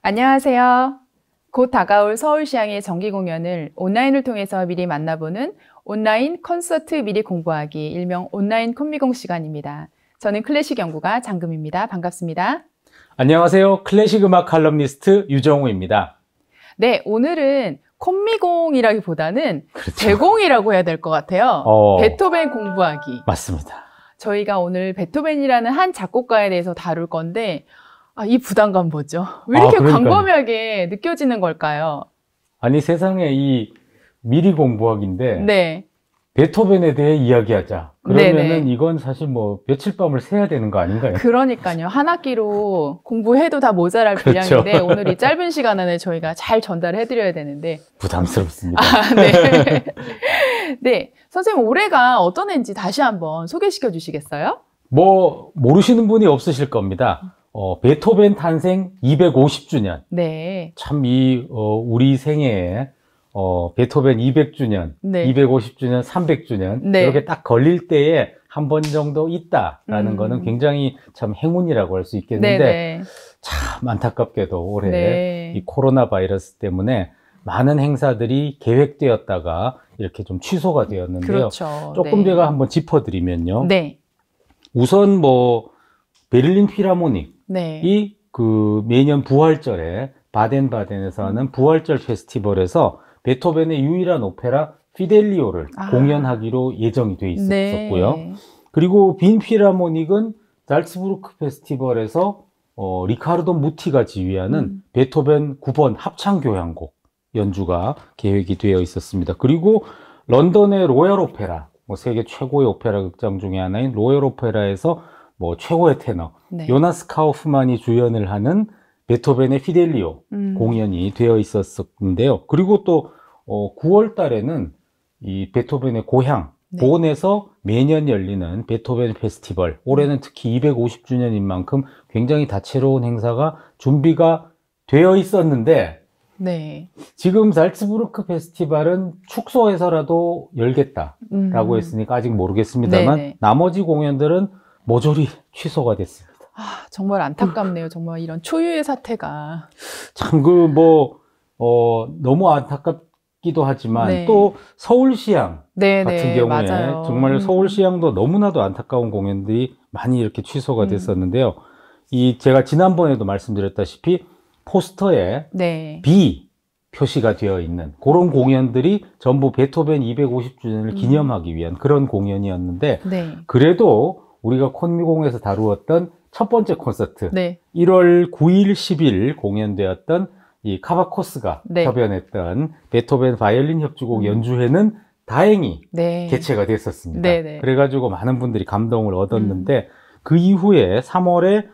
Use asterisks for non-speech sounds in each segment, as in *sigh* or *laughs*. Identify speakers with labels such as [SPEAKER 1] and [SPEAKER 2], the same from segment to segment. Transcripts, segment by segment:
[SPEAKER 1] 안녕하세요. 곧 다가올 서울시향의 정기 공연을 온라인을 통해서 미리 만나보는 온라인 콘서트 미리 공부하기 일명 온라인 콤미공 시간입니다. 저는 클래식 연구가 장금입니다. 반갑습니다.
[SPEAKER 2] 안녕하세요. 클래식 음악 칼럼니스트 유정우입니다.
[SPEAKER 1] 네, 오늘은 콤미공이라기보다는 그렇죠. 대공이라고 해야 될 것 같아요. 어... 베토벤 공부하기. 맞습니다. 저희가 오늘 베토벤이라는 한 작곡가에 대해서 다룰 건데 아, 이 부담감 뭐죠? 왜 아, 이렇게 아, 광범위하게 느껴지는 걸까요?
[SPEAKER 2] 아니 세상에 이 미리 공부하기인데 네. 베토벤에 대해 이야기하자. 그러면은 이건 사실 뭐 며칠 밤을 새야 되는 거 아닌가요?
[SPEAKER 1] 그러니까요. 한 학기로 공부해도 다 모자랄 그렇죠. 분량인데 오늘 이 짧은 시간 안에 저희가 잘 전달해 드려야 되는데
[SPEAKER 2] 부담스럽습니다. 아,
[SPEAKER 1] 네. *laughs* 네. 선생님 올해가 어떤 해인지 다시 한번 소개시켜 주시겠어요?
[SPEAKER 2] 뭐 모르시는 분이 없으실 겁니다. 어, 베토벤 탄생 250주년.
[SPEAKER 1] 네.
[SPEAKER 2] 참 이, 어, 우리 생애에, 어, 베토벤 200주년, 네. 250주년, 300주년. 네. 이렇게 딱 걸릴 때에 한 번 정도 있다라는 음. 거는 굉장히 참 행운이라고 할 수 있겠는데, 네네. 네. 참 안타깝게도 올해 네. 이 코로나 바이러스 때문에 많은 행사들이 계획되었다가 이렇게 좀 취소가 되었는데요. 그렇죠. 조금 네. 제가 한번 짚어드리면요. 네. 우선 뭐, 베를린 피라모닉 네. 이그 매년 부활절에 바덴바덴에서 하는 음. 부활절 페스티벌에서 베토벤의 유일한 오페라 피델리오를 아. 공연하기로 예정이 돼 네. 있었고요. 네. 그리고 빈 필하모닉은 잘츠부르크 페스티벌에서 어, 리카르도 무티가 지휘하는 음. 베토벤 9번 합창 교향곡 연주가 계획이 되어 있었습니다. 그리고 런던의 로얄 오페라, 뭐 세계 최고의 오페라 극장 중의 하나인 로얄 오페라에서 뭐 최고의 테너 네. 요나스 카우프만이 주연을 하는 베토벤의 피델리오 음. 공연이 되어 있었는데요. 었 그리고 또 어, 9월 달에는 이 베토벤의 고향 네. 본에서 매년 열리는 베토벤 페스티벌 올해는 특히 250주년인 만큼 굉장히 다채로운 행사가 준비가 되어 있었는데 네. 지금 잘츠부르크 페스티벌은
[SPEAKER 1] 축소해서라도
[SPEAKER 2] 열겠다라고 음. 했으니까 아직 모르겠습니다만 네네. 나머지 공연들은 모조리 취소가 됐습니다.
[SPEAKER 1] 아, 정말 안타깝네요. 정말 이런 초유의 사태가.
[SPEAKER 2] 참, 그, 뭐, 어, 너무 안타깝기도 하지만 네. 또 서울시향
[SPEAKER 1] 네, 네 같은 네, 경우에 맞아요.
[SPEAKER 2] 정말 음. 서울시향도 너무나도 안타까운 공연들이 많이 이렇게 취소가 음. 됐었는데요. 이 제가 지난번에도 말씀드렸다시피 포스터에 네. B 표시가 되어 있는 그런 공연들이 전부 베토벤 250주년을 음. 기념하기 위한 그런 공연이었는데 네. 그래도 우리가 콘미공에서 다루었던 첫 번째 콘서트 네. 1월 9일, 10일 공연되었던 이 카바코스가 네. 협연했던 베토벤 바이올린 협주곡 음. 연주회는 다행히 네. 개최가 됐었습니다. 네네. 네. 그래가지고 많은 분들이 감동을 얻었는데 음. 그 이후에 3월에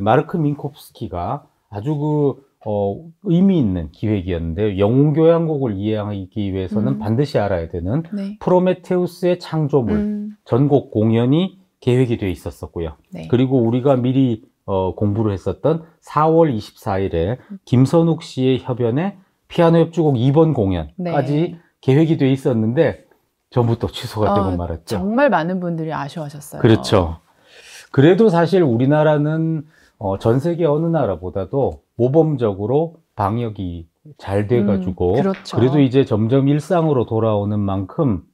[SPEAKER 2] 마르크 민콥스키가 아주 그 어, 의미 있는 기획이었는데 영웅 교향곡을 이해하기 위해서는 음. 반드시 알아야 되는 네. 프로메테우스의 창조물 음. 전곡 공연이 계획이 돼 있었었고요. 네. 그리고 우리가 미리 어, 공부를 했었던 4월 24일에 김선욱 씨의 협연에 피아노 협주곡 2번 공연까지 네. 계획이 돼 있었는데 전부 또 취소가 되고 아, 말았죠.
[SPEAKER 1] 정말 많은 분들이 아쉬워하셨어요. 그렇죠.
[SPEAKER 2] 그래도 사실 우리나라는 어, 전 세계 어느 나라보다도 모범적으로 방역이 잘 돼가지고 음, 그렇죠. 그래도 이제 점점 일상으로 돌아오는 만큼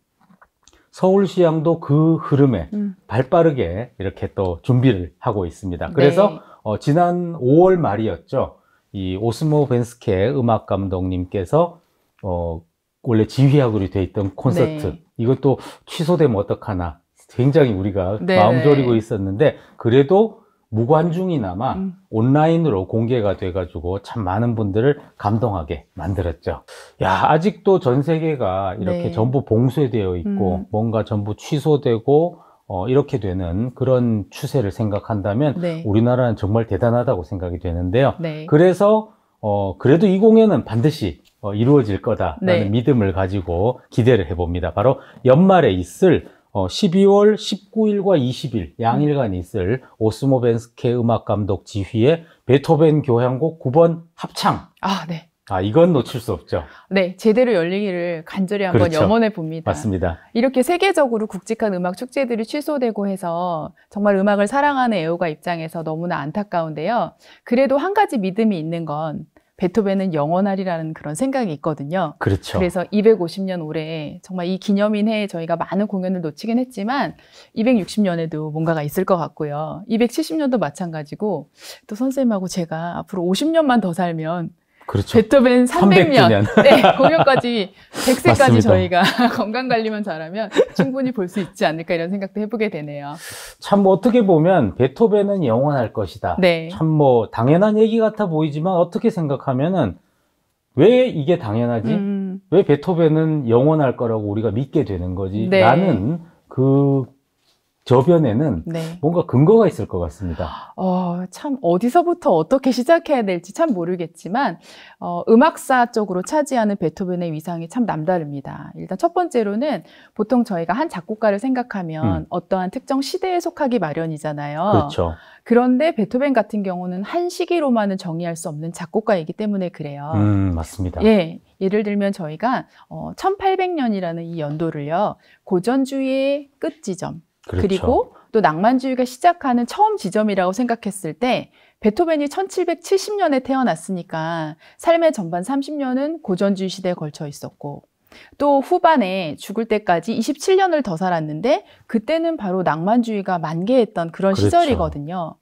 [SPEAKER 2] 서울시향도 그 흐름에 음. 발빠르게 이렇게 또 준비를 하고 있습니다. 그래서 네. 어, 지난 5월 말이었죠. 이 오스모 벤스케 음악 감독님께서 어, 원래 지휘학으로 돼 있던 콘서트 네. 이것도 취소되면 어떡하나 굉장히 우리가 네. 마음 졸이고 있었는데 그래도 무관중이나마 음. 온라인으로 공개가 돼가지고 참 많은 분들을 감동하게 만들었죠. 야, 아직도 전 세계가 이렇게 네. 전부 봉쇄되어 있고 음. 뭔가 전부 취소되고 어, 이렇게 되는 그런 추세를 생각한다면 네. 우리나라는 정말 대단하다고 생각이 되는데요. 네. 그래서 어, 그래도 이 공연은 반드시 어, 이루어질 거다라는 네. 믿음을 가지고 기대를 해봅니다. 바로 연말에 있을 어, 12월 19일과 20일 양일간 있을 오스모 벤스케 음악 감독 지휘의 베토벤 교향곡 9번 합창. 아, 네. 아, 이건 놓칠 수 없죠.
[SPEAKER 1] 네, 제대로 열리기를 간절히 한번 그렇죠. 염원해 봅니다. 맞습니다. 이렇게 세계적으로 굵직한 음악 축제들이 취소되고 해서 정말 음악을 사랑하는 애호가 입장에서 너무나 안타까운데요. 그래도 한 가지 믿음이 있는 건 베토벤은 영원하리라는 그런 생각이 있거든요. 그렇죠. 그래서 250년 올해 정말 이 기념인 해에 저희가 많은 공연을 놓치긴 했지만 260년에도 뭔가가 있을 것 같고요. 270년도 마찬가지고 또 선생님하고 제가 앞으로 50년만 더 살면 그렇죠. 베토벤 300년. 300주년. *laughs* 네, 공연까지 100세까지 맞습니다. 저희가 *laughs* 건강 관리만 잘하면 충분히 볼 수 있지 않을까 이런 생각도 해보게 되네요.
[SPEAKER 2] 참 뭐 어떻게 보면 베토벤은 영원할 것이다. 네. 참뭐 당연한 얘기 같아 보이지만 어떻게 생각하면은 왜 이게 당연하지? 음. 왜 베토벤은 영원할 거라고 우리가 믿게 되는 거지? 네. 나는 그 저변에는 네. 뭔가 근거가 있을 것 같습니다.
[SPEAKER 1] 어, 참 어디서부터 어떻게 시작해야 될지 참 모르겠지만 어, 음악사 쪽으로 차지하는 베토벤의 위상이 참 남다릅니다. 일단 첫 번째로는 보통 저희가 한 작곡가를 생각하면 음. 어떠한 특정 시대에 속하기 마련이잖아요. 그렇죠. 그런데 베토벤 같은 경우는 한 시기로만은 정의할 수 없는 작곡가이기 때문에 그래요. 음, 맞습니다. 예. 예를 들면 저희가 어, 1800년이라는 이 연도를요. 고전주의의 끝지점, 그렇죠. 그리고또 낭만주의가 시작하는 처음 지점이라고 생각했을 때 베토벤이 1770년에 태어났으니까 삶의 전반 30년은 고전주의 시대에 걸쳐 있었고 또 후반에 죽을 때까지 27년을 더 살았는데 그때는 바로 낭만주의가 만개했던 그런 그렇죠. 시절이거든요.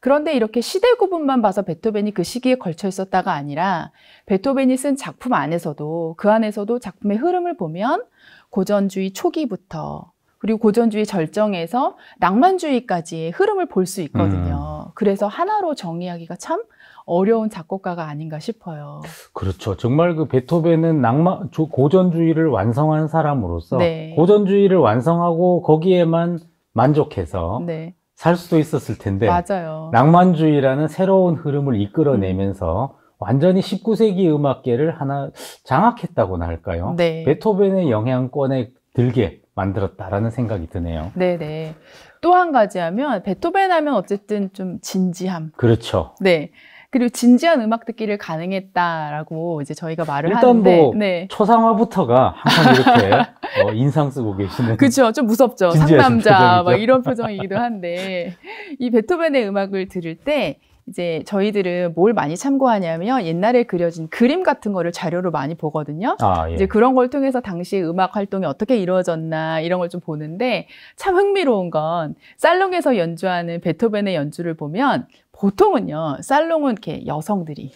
[SPEAKER 1] 그런데 이렇게 시대 구분만 봐서 베토벤이 그 시기에 걸쳐 있었다가 아니라 베토벤이 쓴 작품 안에서도 그 안에서도 작품의 흐름을 보면 고전주의 초기부터 그리고 고전주의 절정에서 낭만주의까지의 흐름을 볼 수 있거든요. 음. 그래서 하나로 정의하기가 참 어려운 작곡가가 아닌가 싶어요.
[SPEAKER 2] 그렇죠. 정말 그 베토벤은 낭만 고전주의를 완성한 사람으로서 네. 고전주의를 완성하고 거기에만 만족해서 네. 살 수도 있었을 텐데
[SPEAKER 1] 맞아요.
[SPEAKER 2] 낭만주의라는 새로운 흐름을 이끌어내면서 음. 완전히 19세기 음악계를 하나 장악했다고나 할까요? 네. 베토벤의 영향권에 들게 만들었다라는 생각이 드네요.
[SPEAKER 1] 네네. 또 한 가지 하면 베토벤 하면 어쨌든 좀 진지함. 그렇죠. 네. 그리고 진지한 음악 듣기를 가능했다라고 이제 저희가 말을 일단 하는데 일단 뭐 네.
[SPEAKER 2] 초상화부터가 항상 이렇게 *laughs* 어, 인상 쓰고 계시는
[SPEAKER 1] 그렇죠 좀 무섭죠 상남자 막 이런 표정이기도 한데 이 베토벤의 음악을 들을 때 이제 저희들은 뭘 많이 참고하냐면 옛날에 그려진 그림 같은 거를 자료로 많이 보거든요. 아, 예. 이제 그런 걸 통해서 당시 음악 활동이 어떻게 이루어졌나 이런 걸 좀 보는데 참 흥미로운 건 살롱에서 연주하는 베토벤의 연주를 보면 보통은요 살롱은 이렇게 여성들이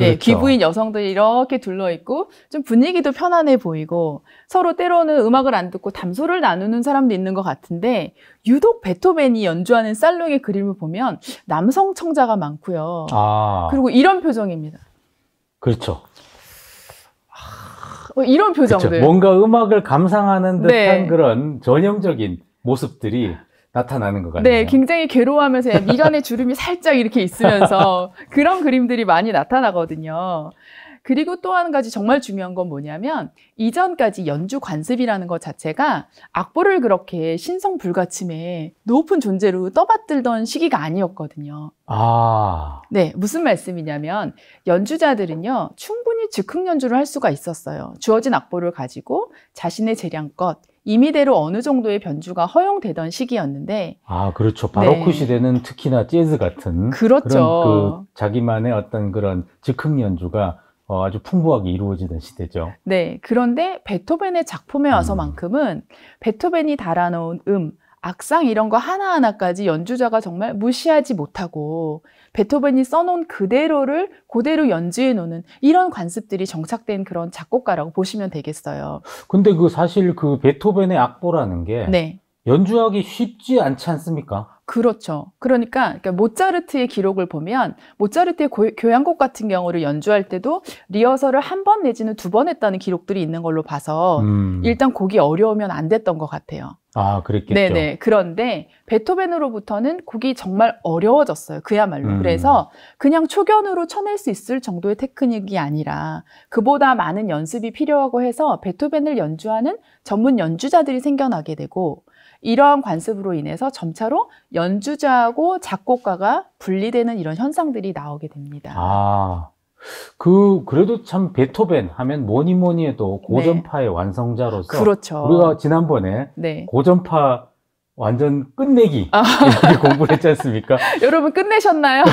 [SPEAKER 1] 네, 그렇죠. 예, 귀부인 여성들이 이렇게 둘러 있고 좀 분위기도 편안해 보이고 서로 때로는 음악을 안 듣고 담소를 나누는 사람도 있는 것 같은데 유독 베토벤이 연주하는 살롱의 그림을 보면 남성 청자가 많고요.
[SPEAKER 2] 아. 그리고
[SPEAKER 1] 이런 표정입니다. 그렇죠. 아... 뭐 이런 그렇죠. 표정들. 그렇죠.
[SPEAKER 2] 뭔가 음악을 감상하는 듯한 네. 그런 전형적인 모습들이 나타나는 것 네, 같네요. 네,
[SPEAKER 1] 굉장히 괴로워하면서 미간에 주름이 살짝 이렇게 있으면서 *laughs* 그런 그림들이 많이 나타나거든요. 그리고 또 한 가지 정말 중요한 건 뭐냐면 이전까지 연주 관습이라는 것 자체가 악보를 그렇게 신성 불가침에 높은 존재로 떠받들던 시기가 아니었거든요. 아. 네, 무슨 말씀이냐면 연주자들은요, 충분히 즉흥 연주를 할 수가 있었어요. 주어진 악보를 가지고 자신의 재량껏 임의대로 어느 정도의 변주가 허용되던 시기였는데
[SPEAKER 2] 아 그렇죠 바로크 네. 시대는 특히나 재즈 같은 그렇죠 그 자기만의 어떤 그런 즉흥 연주가 어, 아주 풍부하게 이루어지던 시대죠.
[SPEAKER 1] 네. 그런데 베토벤의 작품에 음. 와서만큼은 음. 베토벤이 달아놓은 음, 악상 이런 거 하나하나까지 연주자가 정말 무시하지 못하고 베토벤이 써놓은 그대로를 그대로 연주해 놓는 이런 관습들이 정착된 그런 작곡가라고 보시면 되겠어요.
[SPEAKER 2] 근데 그 사실 그 베토벤의 악보라는 게 네. 연주하기 쉽지 않지 않습니까?
[SPEAKER 1] 그렇죠. 그러니까, 그러니까 모차르트의 기록을 보면 모차르트의 고, 교향곡 같은 경우를 연주할 때도 리허설을 한 번 내지는 두 번 했다는 기록들이 있는 걸로 봐서 음. 일단 곡이 어려우면 안 됐던 것 같아요.
[SPEAKER 2] 아, 그랬겠죠. 네네.
[SPEAKER 1] 그런데 베토벤으로부터는 곡이 정말 어려워졌어요. 그야말로. 음. 그래서 그냥 초견으로 쳐낼 수 있을 정도의 테크닉이 아니라 그보다 많은 연습이 필요하고 해서 베토벤을 연주하는 전문 연주자들이 생겨나게 되고 이러한 관습으로 인해서 점차로 연주자하고 작곡가가 분리되는 이런 현상들이 나오게 됩니다.
[SPEAKER 2] 아. 그 그래도 참 베토벤 하면 뭐니 뭐니 해도 네. 고전파의 네. 완성자로서 그렇죠. 우리가 지난번에 네. 고전파 완전 끝내기 아. *laughs* 공부를 했지 않습니까? *laughs*
[SPEAKER 1] 여러분 끝내셨나요?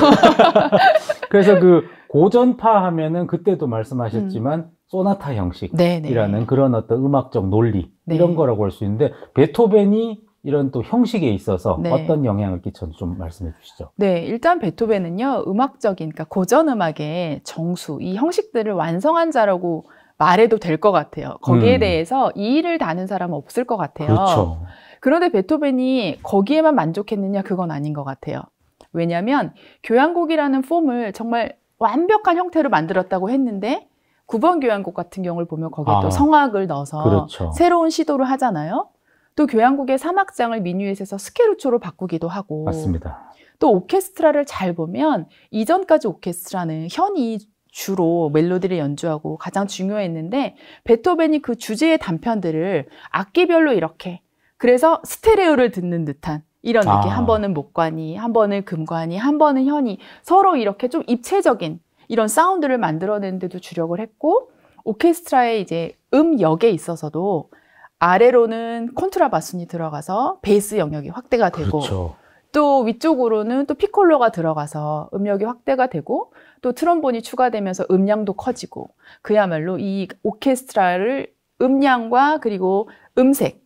[SPEAKER 2] *laughs* 그래서 그 고전파 하면은 그때도 말씀하셨지만 음. 소나타 형식이라는 네, 네. 그런 어떤 음악적 논리 네. 이런 거라고 할 수 있는데 베토벤이 이런 또 형식에 있어서 네. 어떤 영향을 끼쳤는지 좀 말씀해 주시죠.
[SPEAKER 1] 네, 일단 베토벤은요, 음악적인, 그러니까 고전음악의 정수, 이 형식들을 완성한 자라고 말해도 될 것 같아요. 거기에 음. 대해서 이의를 다는 사람은 없을 것 같아요. 그렇죠. 그런데 베토벤이 거기에만 만족했느냐, 그건 아닌 것 같아요. 왜냐하면 교향곡이라는 폼을 정말 완벽한 형태로 만들었다고 했는데 9번 교향곡 같은 경우를 보면 거기에 아, 또 성악을 넣어서 그렇죠. 새로운 시도를 하잖아요. 또 교향곡의 사막장을 미뉴엣에서 스케르초로 바꾸기도 하고 맞습니다. 또 오케스트라를 잘 보면 이전까지 오케스트라는 현이 주로 멜로디를 연주하고 가장 중요했는데 베토벤이 그 주제의 단편들을 악기별로 이렇게 그래서 스테레오를 듣는 듯한 이런 아. 느낌 아. 한 번은 목관이 한 번은 금관이 한 번은 현이 서로 이렇게 좀 입체적인 이런 사운드를 만들어내는 데도 주력을 했고 오케스트라의 이제 음역에 있어서도 아래로는 콘트라바순이 들어가서 베이스 영역이 확대가 되고 그렇죠. 또 위쪽으로는 또 피콜로가 들어가서 음역이 확대가 되고 또 트럼본이 추가되면서 음량도 커지고 그야말로 이 오케스트라를 음량과 그리고 음색에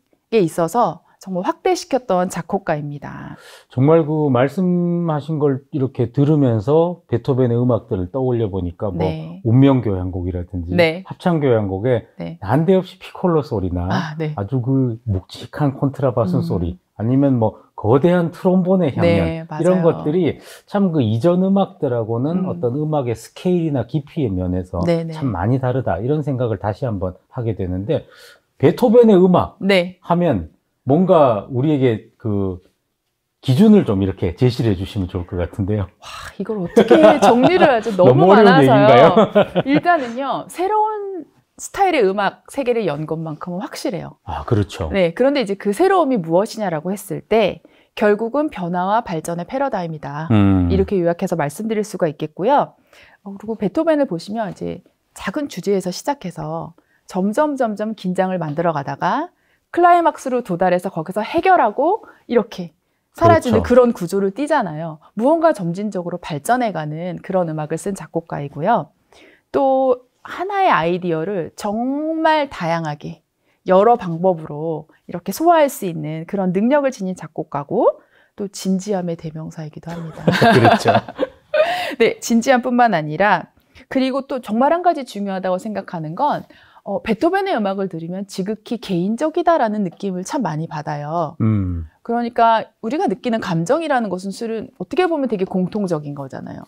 [SPEAKER 1] 있어서 정말 확대시켰던 작곡가입니다.
[SPEAKER 2] 정말 그 말씀하신 걸 이렇게 들으면서 베토벤의 음악들을 떠올려 보니까 뭐 네. 운명 교향곡이라든지 네. 합창 교향곡에 네. 난데없이 피콜로 소리나 아, 네. 주그 묵직한 콘트라바스 음. 소리 아니면 뭐 거대한 트롬본의 네, 향연 이런 것들이 참 그 이전 음악들하고는 음. 어떤 음악의 스케일이나 깊이의 면에서 네, 참 많이 다르다 이런 생각을 다시 한번 하게 되는데 베토벤의 음악 하면 뭔가 우리에게 그 기준을 좀 이렇게 제시를 해주시면 좋을 것 같은데요. 와,
[SPEAKER 1] 이걸 어떻게 정리를 하죠? *laughs* 너무, 너무 많아서요. *laughs* 일단은요, 새로운 스타일의 음악 세계를 연 것만큼은 확실해요.
[SPEAKER 2] 아, 그렇죠. 네.
[SPEAKER 1] 그런데 이제 그 새로움이 무엇이냐라고 했을 때, 결국은 변화와 발전의 패러다임이다. 음. 이렇게 요약해서 말씀드릴 수가 있겠고요. 어, 그리고 베토벤을 보시면 이제 작은 주제에서 시작해서 점점 점점 긴장을 만들어 가다가 클라이막스로 도달해서 거기서 해결하고 이렇게 사라지는 그렇죠. 그런 구조를 띠잖아요. 무언가 점진적으로 발전해가는 그런 음악을 쓴 작곡가이고요. 또 하나의 아이디어를 정말 다양하게 여러 방법으로 이렇게 소화할 수 있는 그런 능력을 지닌 작곡가고 또 진지함의 대명사이기도 합니다. *laughs* 그렇죠. 네, 진지함뿐만 아니라 그리고 또 정말 한 가지 중요하다고 생각하는 건 어, 베토벤의 음악을 들으면 지극히 개인적이다라는 느낌을 참 많이 받아요. 음. 그러니까 우리가 느끼는 감정이라는 것은 술은 어떻게 보면 되게 공통적인 거잖아요.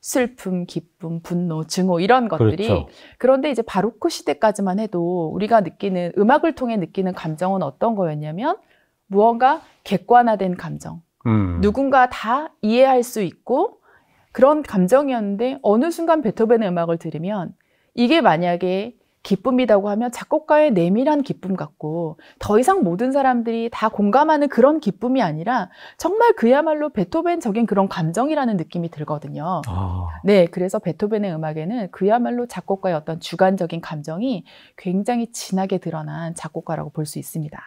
[SPEAKER 1] 슬픔, 기쁨, 분노, 증오 이런 것들이 그렇죠. 그런데 이제 바로크 시대까지만 해도 우리가 느끼는 음악을 통해 느끼는 감정은 어떤 거였냐면 무언가 객관화된 감정. 음. 누군가 다 이해할 수 있고 그런 감정이었는데 어느 순간 베토벤의 음악을 들으면 이게 만약에 기쁨이라고 하면 작곡가의 내밀한 기쁨 같고 더 이상 모든 사람들이 다 공감하는 그런 기쁨이 아니라 정말 그야말로 베토벤적인 그런 감정이라는 느낌이 들거든요. 아. 네, 그래서 베토벤의 음악에는 그야말로 작곡가의 어떤 주관적인 감정이 굉장히 진하게 드러난 작곡가라고 볼 수 있습니다.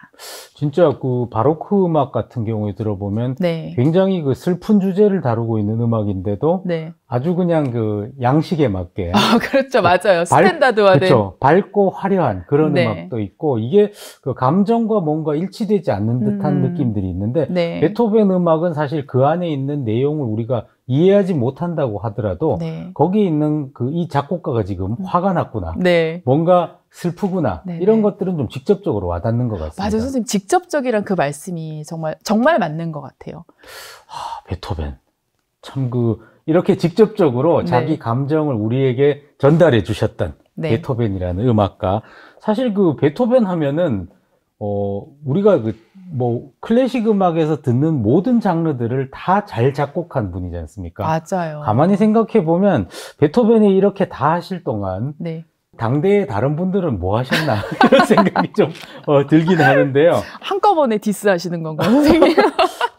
[SPEAKER 2] 진짜 그 바로크 음악 같은 경우에 들어보면 네. 굉장히 그 슬픈 주제를 다루고 있는 음악인데도 네. 아주 그냥 그 양식에 맞게. 아,
[SPEAKER 1] 그렇죠. 맞아요. 스탠다드화된. 그렇죠.
[SPEAKER 2] 밝고 화려한 그런 네. 음악도 있고, 이게 그 감정과 뭔가 일치되지 않는 듯한 음. 느낌들이 있는데, 네. 베토벤 음악은 사실 그 안에 있는 내용을 우리가 이해하지 못한다고 하더라도, 네. 거기 에 있는 그 이 작곡가가 지금 음. 화가 났구나. 네. 뭔가 슬프구나 네네. 네. 이런 것들은 좀 직접적으로 와닿는 것 같습니다. 맞아요,
[SPEAKER 1] 선생님 직접적이란 그 말씀이 정말 정말 맞는 것 같아요.
[SPEAKER 2] 아, 베토벤 참그 이렇게 직접적으로 네. 자기 감정을 우리에게 전달해 주셨던 네. 베토벤이라는 음악가. 사실 그 베토벤 하면은 어 우리가 그뭐 클래식 음악에서 듣는 모든 장르들을 다 잘 작곡한 분이지 않습니까? 맞아요. 가만히 생각해 보면 베토벤이 이렇게 다 하실 동안 네. 당대의 다른 분들은 뭐 하셨나 *laughs* 이런 생각이 좀 어, 들긴 하는데요.
[SPEAKER 1] 한꺼번에 디스하시는 건가요, 선생님? *laughs*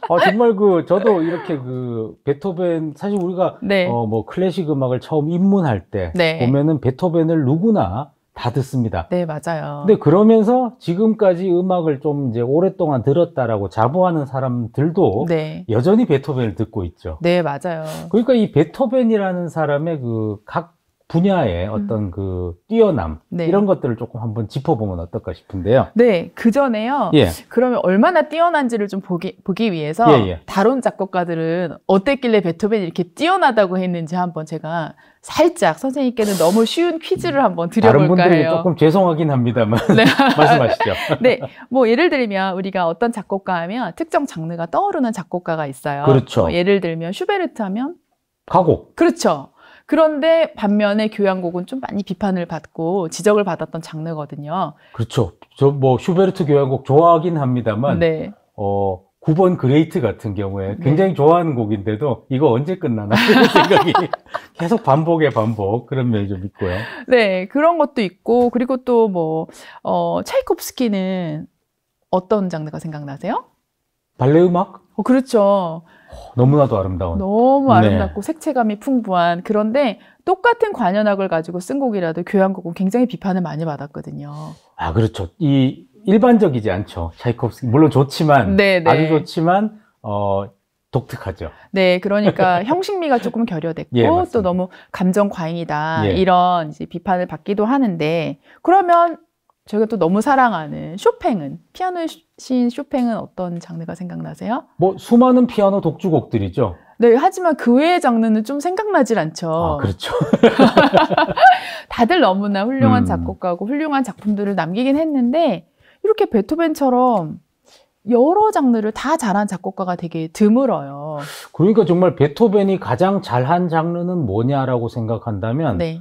[SPEAKER 2] 아, 정말 그 저도 이렇게 그 베토벤 사실 우리가 네. 어뭐 클래식 음악을 처음 입문할 때 네. 보면은 베토벤을 누구나 다 듣습니다.
[SPEAKER 1] 네, 맞아요. 근데
[SPEAKER 2] 그러면서 지금까지 음악을 좀 이제 오랫동안 들었다라고 자부하는 사람들도 네. 여전히 베토벤을 듣고 있죠.
[SPEAKER 1] 네, 맞아요.
[SPEAKER 2] 그러니까 이 베토벤이라는 사람의 그각 분야의 음. 어떤 그 뛰어남 네. 이런 것들을 조금 한번 짚어보면 어떨까 싶은데요.
[SPEAKER 1] 네, 그 전에요. 예. 그러면 얼마나 뛰어난지를 좀 보기 보기 위해서 예, 예. 다른 작곡가들은 어땠길래 베토벤이 이렇게 뛰어나다고 했는지 한번 제가 살짝 선생님께는 너무 쉬운 퀴즈를 한번 드려볼까 다른 분들이 요 조금
[SPEAKER 2] 죄송하긴 합니다만 네. *laughs* 말씀하시죠. *laughs* 네,
[SPEAKER 1] 뭐 예를 들면 우리가 어떤 작곡가 하면 특정 장르가 떠오르는 작곡가가 있어요. 그렇죠. 뭐 예를 들면 슈베르트 하면 가곡. 그렇죠. 그런데 반면에 교향곡은 좀 많이 비판을 받고 지적을 받았던 장르거든요.
[SPEAKER 2] 그렇죠. 저 뭐 슈베르트 교향곡 좋아하긴 합니다만 네. 어 9번 그레이트 같은 경우에 네. 굉장히 네. 좋아하는 곡인데도 이거 언제 끝나나 *laughs* 이런 생각이 계속 반복에 반복 그런 면이 좀 있고요.
[SPEAKER 1] 네, 그런 것도 있고 그리고 또뭐 어, 차이콥스키는 어떤 장르가 생각나세요?
[SPEAKER 2] 발레 음악?
[SPEAKER 1] 어, 그렇죠.
[SPEAKER 2] 너무나도 아름다운. 너무 네. 아름답고 네.
[SPEAKER 1] 색채감이 풍부한 그런데 똑같은 관현악을 가지고 쓴 곡이라도 교향곡은 굉장히 비판을 많이 받았거든요.
[SPEAKER 2] 아 그렇죠. 이 일반적이지 않죠. 차이콥스키 물론 좋지만 네네. 네. 아주 좋지만 어 독특하죠.
[SPEAKER 1] 네, 그러니까 *laughs* 형식미가 조금 결여됐고 예, 또 너무 감정 과잉이다 예. 이런 이제 비판을 받기도 하는데 그러면 저가또 너무 사랑하는 쇼팽은 피아노 시인 쇼팽은 어떤 장르가 생각나세요?
[SPEAKER 2] 뭐 수많은 피아노 독주곡들이죠.
[SPEAKER 1] 네, 하지만 그 외의 장르는 좀 생각나질 않죠. 아, 그렇죠. *laughs* 다들 너무나 훌륭한 음. 작곡가고 훌륭한 작품들을 남기긴 했는데 이렇게 베토벤처럼 여러 장르를 다 잘한 작곡가가 되게 드물어요.
[SPEAKER 2] 그러니까 정말 베토벤이 가장 잘한 장르는 뭐냐라고 생각한다면 네.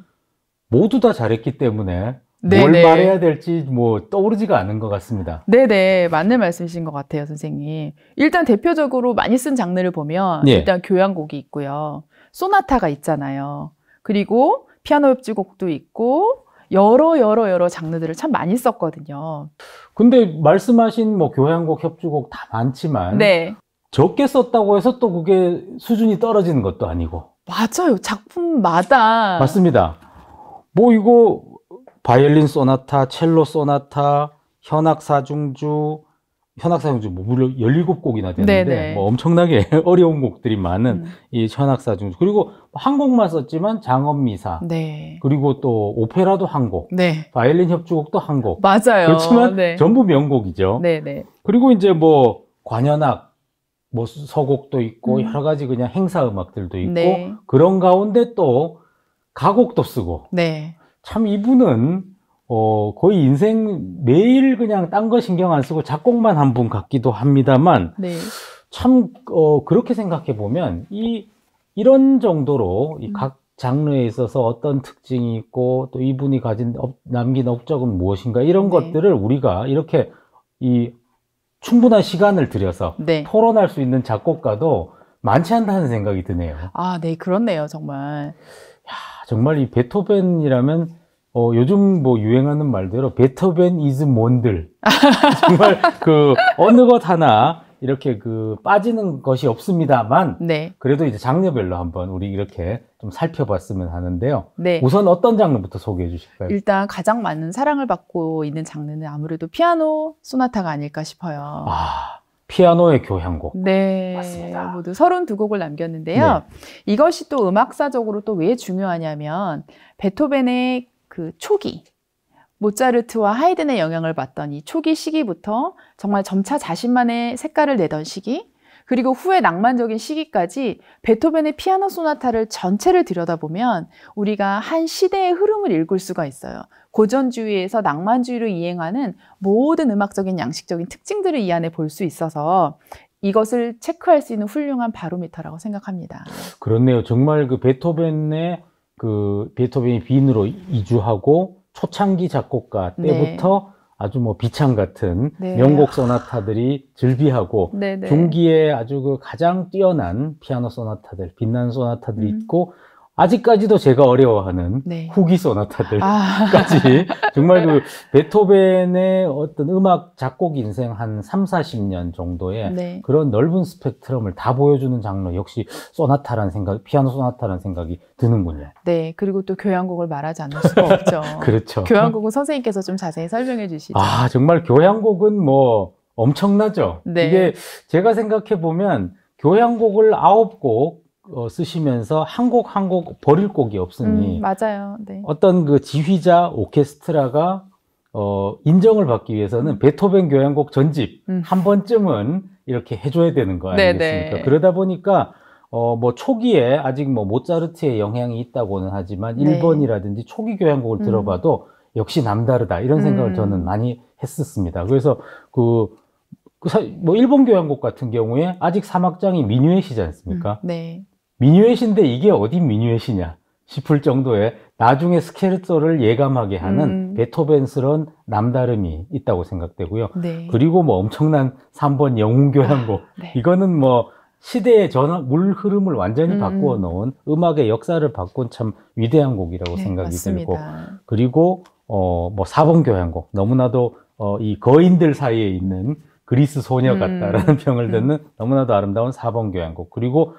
[SPEAKER 2] 모두 다 잘했기 때문에 네, 뭘 네. 말해야 될지 뭐 떠오르지가 않은 것 같습니다.
[SPEAKER 1] 네네 네. 맞는 말씀이신 것 같아요, 선생님. 일단 대표적으로 많이 쓴 장르를 보면 예. 일단 교향곡이 있고요, 소나타가 있잖아요. 그리고 피아노 협주곡도 있고 여러 여러 여러 장르들을 참 많이 썼거든요. 근데 말씀하신 뭐 교향곡, 협주곡 다 많지만 네. 적게
[SPEAKER 2] 썼다고 해서 또 그게 수준이 떨어지는 것도 아니고.
[SPEAKER 1] 맞아요. 작품마다.
[SPEAKER 2] 맞습니다. 뭐 이거 바이올린 소나타, 첼로 소나타, 현악 사중주, 현악 사중주 뭐물 17곡이나 되는데 네, 네. 뭐 엄청나게 *laughs* 어려운 곡들이 많은 음. 이 현악 사중주. 그리고 한 곡만 썼지만 장엄 미사. 네. 그리고 또 오페라도 한 곡. 네. 바이올린 협주곡도 한 곡. 맞아요. 그렇지만 네. 전부 명곡이죠. 네네. 네. 그리고 이제 뭐 관현악 뭐 서곡도 있고 음. 여러 가지 그냥 행사 음악들도 있고 그런 가운데 또 가곡도 쓰고 네. 참 이분은 어, 거의 인생 매일 그냥 딴 거 신경 안 쓰고 작곡만 한 분 같기도 합니다만, 네. 참, 어, 그렇게 생각해 보면, 이, 이런 정도로 음. 이각 장르에 있어서 어떤 특징이 있고, 또 이분이 가진, 업, 남긴 업적은 무엇인가, 이런 네. 것들을 우리가 이렇게 이 충분한 시간을 들여서 네. 토론할 수 있는 작곡가도 많지 않다는 생각이 드네요.
[SPEAKER 1] 아, 네, 그렇네요, 정말.
[SPEAKER 2] 정말 이 베토벤이라면 어, 요즘 뭐 유행하는 말대로 베토벤 이즈 몬들 *laughs* 정말 그 어느 것 하나 이렇게 그 빠지는 것이 없습니다만 네. 그래도 이제 장르별로 한번 우리 이렇게 좀 살펴봤으면 하는데요. 네. 우선 어떤 장르부터 소개해 주실까요?
[SPEAKER 1] 일단 가장 많은 사랑을 받고 있는 장르는 아무래도 피아노 소나타가 아닐까 싶어요. 아.
[SPEAKER 2] 피아노의 교향곡.
[SPEAKER 1] 네. 맞습니다. 모두 32곡을 남겼는데요. 네. 이것이 또 음악사적으로 또 왜 중요하냐면 베토벤의 그 초기 모차르트와 하이든의 영향을 받던 이 초기 시기부터 정말 점차 자신만의 색깔을 내던 시기 그리고 후에 낭만적인 시기까지 베토벤의 피아노 소나타를 전체를 들여다보면 우리가 한 시대의 흐름을 읽을 수가 있어요. 고전주의에서 낭만주의로 이행하는 모든 음악적인 양식적인 특징들을 이 안에 볼 수 있어서 이것을 체크할 수 있는 훌륭한 바로미터라고 생각합니다.
[SPEAKER 2] 그렇네요. 정말 그 베토벤의 그 베토벤이 빈으로 이주하고 초창기 작곡가 네. 때부터 네. 아주 뭐 비창 같은 네. 명곡 소나타들이 즐비하고 네네. 종기에 네. 아주 그 가장 뛰어난 피아노 소나타들, 빛난 소나타들이 음. 있고 아직까지도 제가 어려워하는 네. 후기 소나타들까지 아. *laughs* 정말 그 베토벤의 어떤 음악 작곡 인생 한 3, 40년 정도의 네. 그런 넓은 스펙트럼을 다 보여주는 장르 역시 소나타라는 생각, 피아노 소나타라는 생각이 드는군요.
[SPEAKER 1] 네, 그리고 또 교향곡을 말하지 않을 수가 없죠.
[SPEAKER 2] *laughs* 그렇죠. 교향곡은
[SPEAKER 1] 선생님께서 좀 자세히 설명해 주시죠.
[SPEAKER 2] 아, 정말 교향곡은 뭐 엄청나죠. 네. 이게 제가 생각해 보면 교향곡을 아홉 곡 어, 쓰시면서 한 곡 한 곡 버릴 곡이 없으니 음,
[SPEAKER 1] 맞아요. 네.
[SPEAKER 2] 어떤 그 지휘자 오케스트라가 어, 인정을 받기 위해서는 음. 베토벤 교향곡 전집 음. 한 번쯤은 이렇게 해줘야 되는 거 네, 네. 아니겠습니까? 네네. 그러다 보니까 어, 뭐 초기에 아직 뭐 모차르트의 영향이 있다고는 하지만 네. 1번이라든지 초기 교향곡을 음. 들어봐도 역시 남다르다 이런 생각을 음. 저는 많이 했었습니다. 그래서 그, 그 뭐 일본 교향곡 같은 경우에 아직 사막장이 미뉴엣이지 않습니까? 음, 네. 미뉴엣인데 이게 어디 미뉴엣이냐 싶을 정도의 나중에 스케르처를 예감하게 하는 음. 베토벤스런 남다름이 있다고 생각되고요. 네. 그리고 뭐 엄청난 3번 영웅교향곡 아, 네. 이거는 뭐 시대의 전환 물 흐름을 완전히 음. 바꾸어 놓은 음악의 역사를 바꾼 참 위대한 곡이라고 네, 생각이 맞습니다. 들고 그리고 어 뭐 4번 교향곡 너무나도 어, 이 거인들 사이에 있는 그리스 소녀 음. 같다라는 *laughs* 음. 평을 듣는 너무나도 아름다운 4번 교향곡 그리고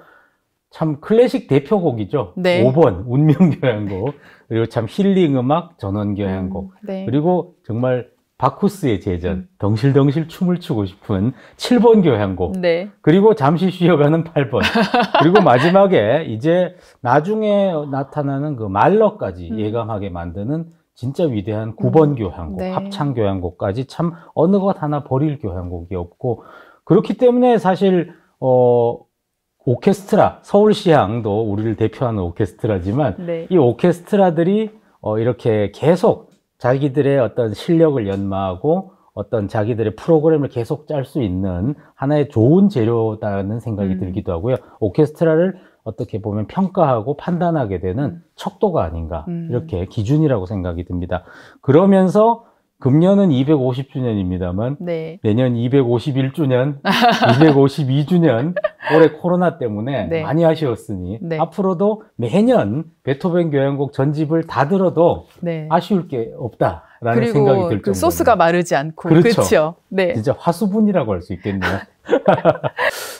[SPEAKER 2] 참 클래식 대표곡이죠. 네. 5번 운명교향곡 그리고 참 힐링 음악 전원교향곡 음, 네. 그리고 정말 바쿠스의 제전 덩실덩실 춤을 추고 싶은 7번 교향곡 네. 그리고 잠시 쉬어가는 8번 그리고 마지막에 이제 나중에 나타나는 그 말러까지 음. 예감하게 만드는 진짜 위대한 9번 음. 교향곡 네. 합창 교향곡까지 참 어느 것 하나 버릴 교향곡이 없고 그렇기 때문에 사실 어 오케스트라, 서울시향도 우리를 대표하는 오케스트라지만 네. 이 오케스트라들이 어, 이렇게 계속 자기들의 어떤 실력을 연마하고 어떤 자기들의 프로그램을 계속 짤 수 있는 하나의 좋은 재료다는 생각이 음. 들기도 하고요. 오케스트라를 어떻게 보면 평가하고 판단하게 되는 음. 척도가 아닌가 음. 이렇게 기준이라고 생각이 듭니다. 그러면서 금년은 250주년입니다만 네. 내년 251주년, 252주년 *laughs* 올해 코로나 때문에 네. 많이 아쉬웠으니 네. 앞으로도 매년 베토벤 교향곡 전집을 다 들어도 네. 아쉬울 게 없다라는 그리고 생각이 들 그 정도로 소스가 마르지 않고 그렇죠. 그렇죠. 네. 진짜 화수분이라고 할 수 있겠네요. *laughs*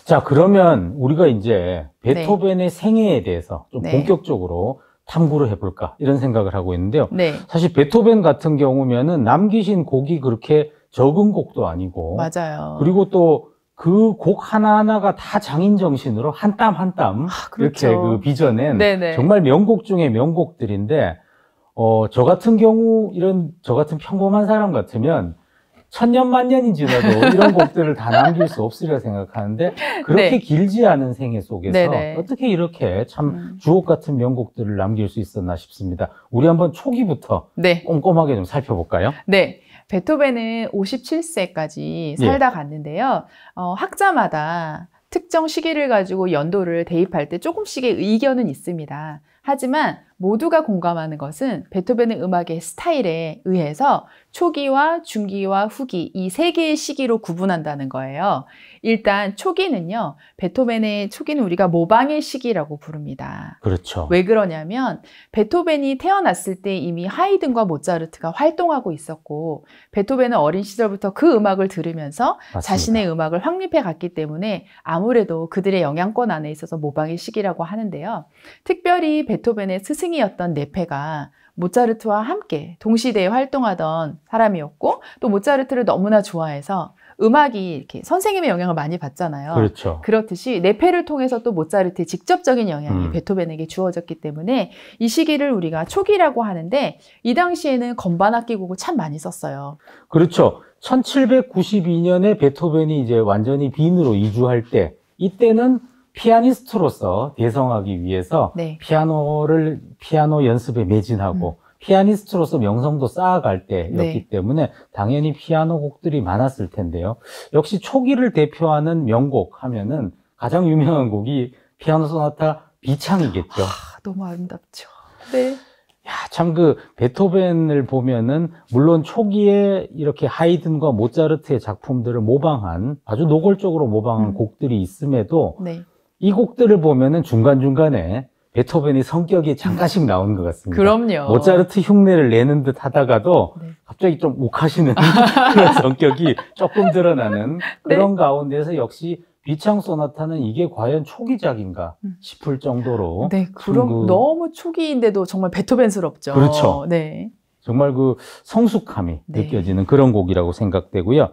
[SPEAKER 2] 자 그러면 우리가 이제 베토벤의 생애에 대해서 좀 네. 본격적으로 탐구를 해볼까 이런 생각을 하고 있는데요. 네. 사실 베토벤 같은 경우면은 남기신 곡이 그렇게 적은 곡도 아니고 맞아요. 그리고 또 그 곡 하나하나가 다 장인 정신으로 한 땀 한땀 아, 그렇죠. 이렇게 그 빚어낸 네네. 정말 명곡 중에 명곡들인데 어, 저 같은 경우 이런 저 같은 평범한 사람 같으면 천년만년이 지나도 이런 곡들을 다 남길 수 없으리라 생각하는데 그렇게 네. 길지 않은 생애 속에서 네네. 어떻게 이렇게 참 음. 주옥 같은 명곡들을 남길 수 있었나 싶습니다. 우리 한번 초기부터 네. 꼼꼼하게 좀 살펴볼까요?
[SPEAKER 1] 네. 베토벤은 57세까지 예. 살다 예. 갔는데요. 어, 학자마다 특정 시기를 가지고 연도를 대입할 때 조금씩의 의견은 있습니다. 하지만 모두가 공감하는 것은 베토벤의 음악의 스타일에 의해서 초기와 중기와 후기 이 세 개의 시기로 구분한다는 거예요. 일단 초기는요. 베토벤의 초기는 우리가 모방의 시기라고 부릅니다. 그렇죠. 왜 그러냐면 베토벤이 태어났을 때 이미 하이든과 모차르트가 활동하고 있었고 베토벤은 어린 시절부터 그 음악을 들으면서 맞습니다. 자신의 음악을 확립해 갔기 때문에 아무래도 그들의 영향권 안에 있어서 모방의 시기라고 하는데요. 특별히 베토벤의 스승 스승이었던 네페가 모차르트와 함께 동시대에 활동하던 사람이었고 또 모차르트를 너무나 좋아해서 음악이 이렇게 선생님의 영향을 많이 받잖아요. 그렇죠. 그렇듯이 네페를 통해서 또 모차르트의 직접적인 영향이 음. 베토벤에게 주어졌기 때문에 이 시기를 우리가 초기라고 하는데 이 당시에는 건반 악기곡을 참 많이 썼어요.
[SPEAKER 2] 그렇죠. 1792년에 베토벤이 이제 완전히 빈으로 이주할 때
[SPEAKER 1] 이때는
[SPEAKER 2] 피아니스트로서 대성하기 위해서 네. 피아노를 피아노 연습에 매진하고 음. 피아니스트로서 명성도 쌓아갈 때였기 네. 때문에 당연히 피아노 곡들이 많았을 텐데요. 역시 초기를 대표하는 명곡 하면은 가장 유명한 곡이 피아노 소나타 비창이겠죠. 아,
[SPEAKER 1] 너무 아름답죠. 네.
[SPEAKER 2] 야, 참 그 베토벤을 보면은 물론 초기에 이렇게 하이든과 모차르트의 작품들을 모방한 아주 노골적으로 모방한 음. 곡들이 있음에도 네. 이 곡들을 보면은 중간중간에 베토벤이 성격이 잠깐씩 나오는 것 같습니다. 그럼요. 모차르트 흉내를 내는 듯 하다가도 네. 갑자기 좀 욱하시는 *laughs* 그런 성격이 조금 드러나는 네. 그런 네. 가운데서 역시 비창 소나타는 이게 과연 초기작인가 음. 싶을 정도로 네, 그럼 그, 너무
[SPEAKER 1] 초기인데도 정말 베토벤스럽죠. 그렇죠. 네.
[SPEAKER 2] 정말 그 성숙함이 네. 느껴지는 그런 곡이라고 생각되고요.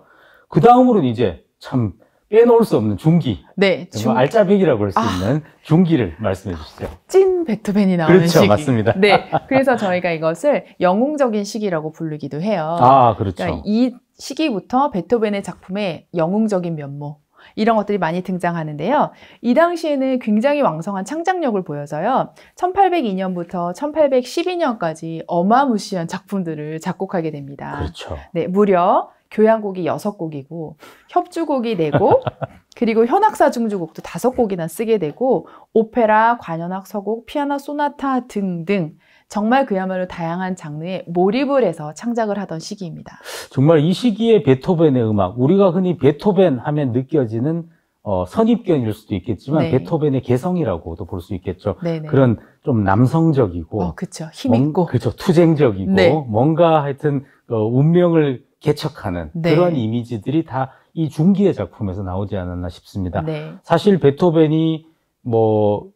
[SPEAKER 2] 그 다음으로는 이제 참 빼놓을 수 없는 중기.
[SPEAKER 1] 네. 중...
[SPEAKER 2] 알짜배기라고 할수 아. 있는 중기를 말씀해 주시죠.
[SPEAKER 1] 찐 베토벤이 나오는 그렇죠, 시기. 맞습니다. 네. 그래서 저희가 이것을 영웅적인 시기라고 부르기도 해요. 아, 그렇죠. 그러니까 이 시기부터 베토벤의 작품에 영웅적인 면모, 이런 것들이 많이 등장하는데요. 이 당시에는 굉장히 왕성한 창작력을 보여서요. 1802년부터 1812년까지 어마무시한 작품들을 작곡하게 됩니다. 그렇죠. 네, 무려 교향곡이 여섯 곡이고 협주곡이 네곡 *laughs* 그리고 현악사 중주곡도 다섯 곡이나 쓰게 되고 오페라, 관현악, 서곡, 피아노, 소나타 등등 정말 그야말로 다양한 장르에 몰입을 해서 창작을 하던 시기입니다.
[SPEAKER 2] 정말 이 시기에 베토벤의 음악, 우리가 흔히 베토벤 하면 느껴지는 어, 선입견일 수도 있겠지만 네. 베토벤의 개성이라고도 볼 수 있겠죠. 네네. 네. 그런 좀 남성적이고, 어,
[SPEAKER 1] 그렇힘 있고,
[SPEAKER 2] 그렇죠 투쟁적이고 네. 뭔가 하여튼 어, 운명을 개척하는 네. 그런 이미지들이 다 이 중기의 작품에서 나오지 않았나 싶습니다. 네. 사실 베토벤이 뭐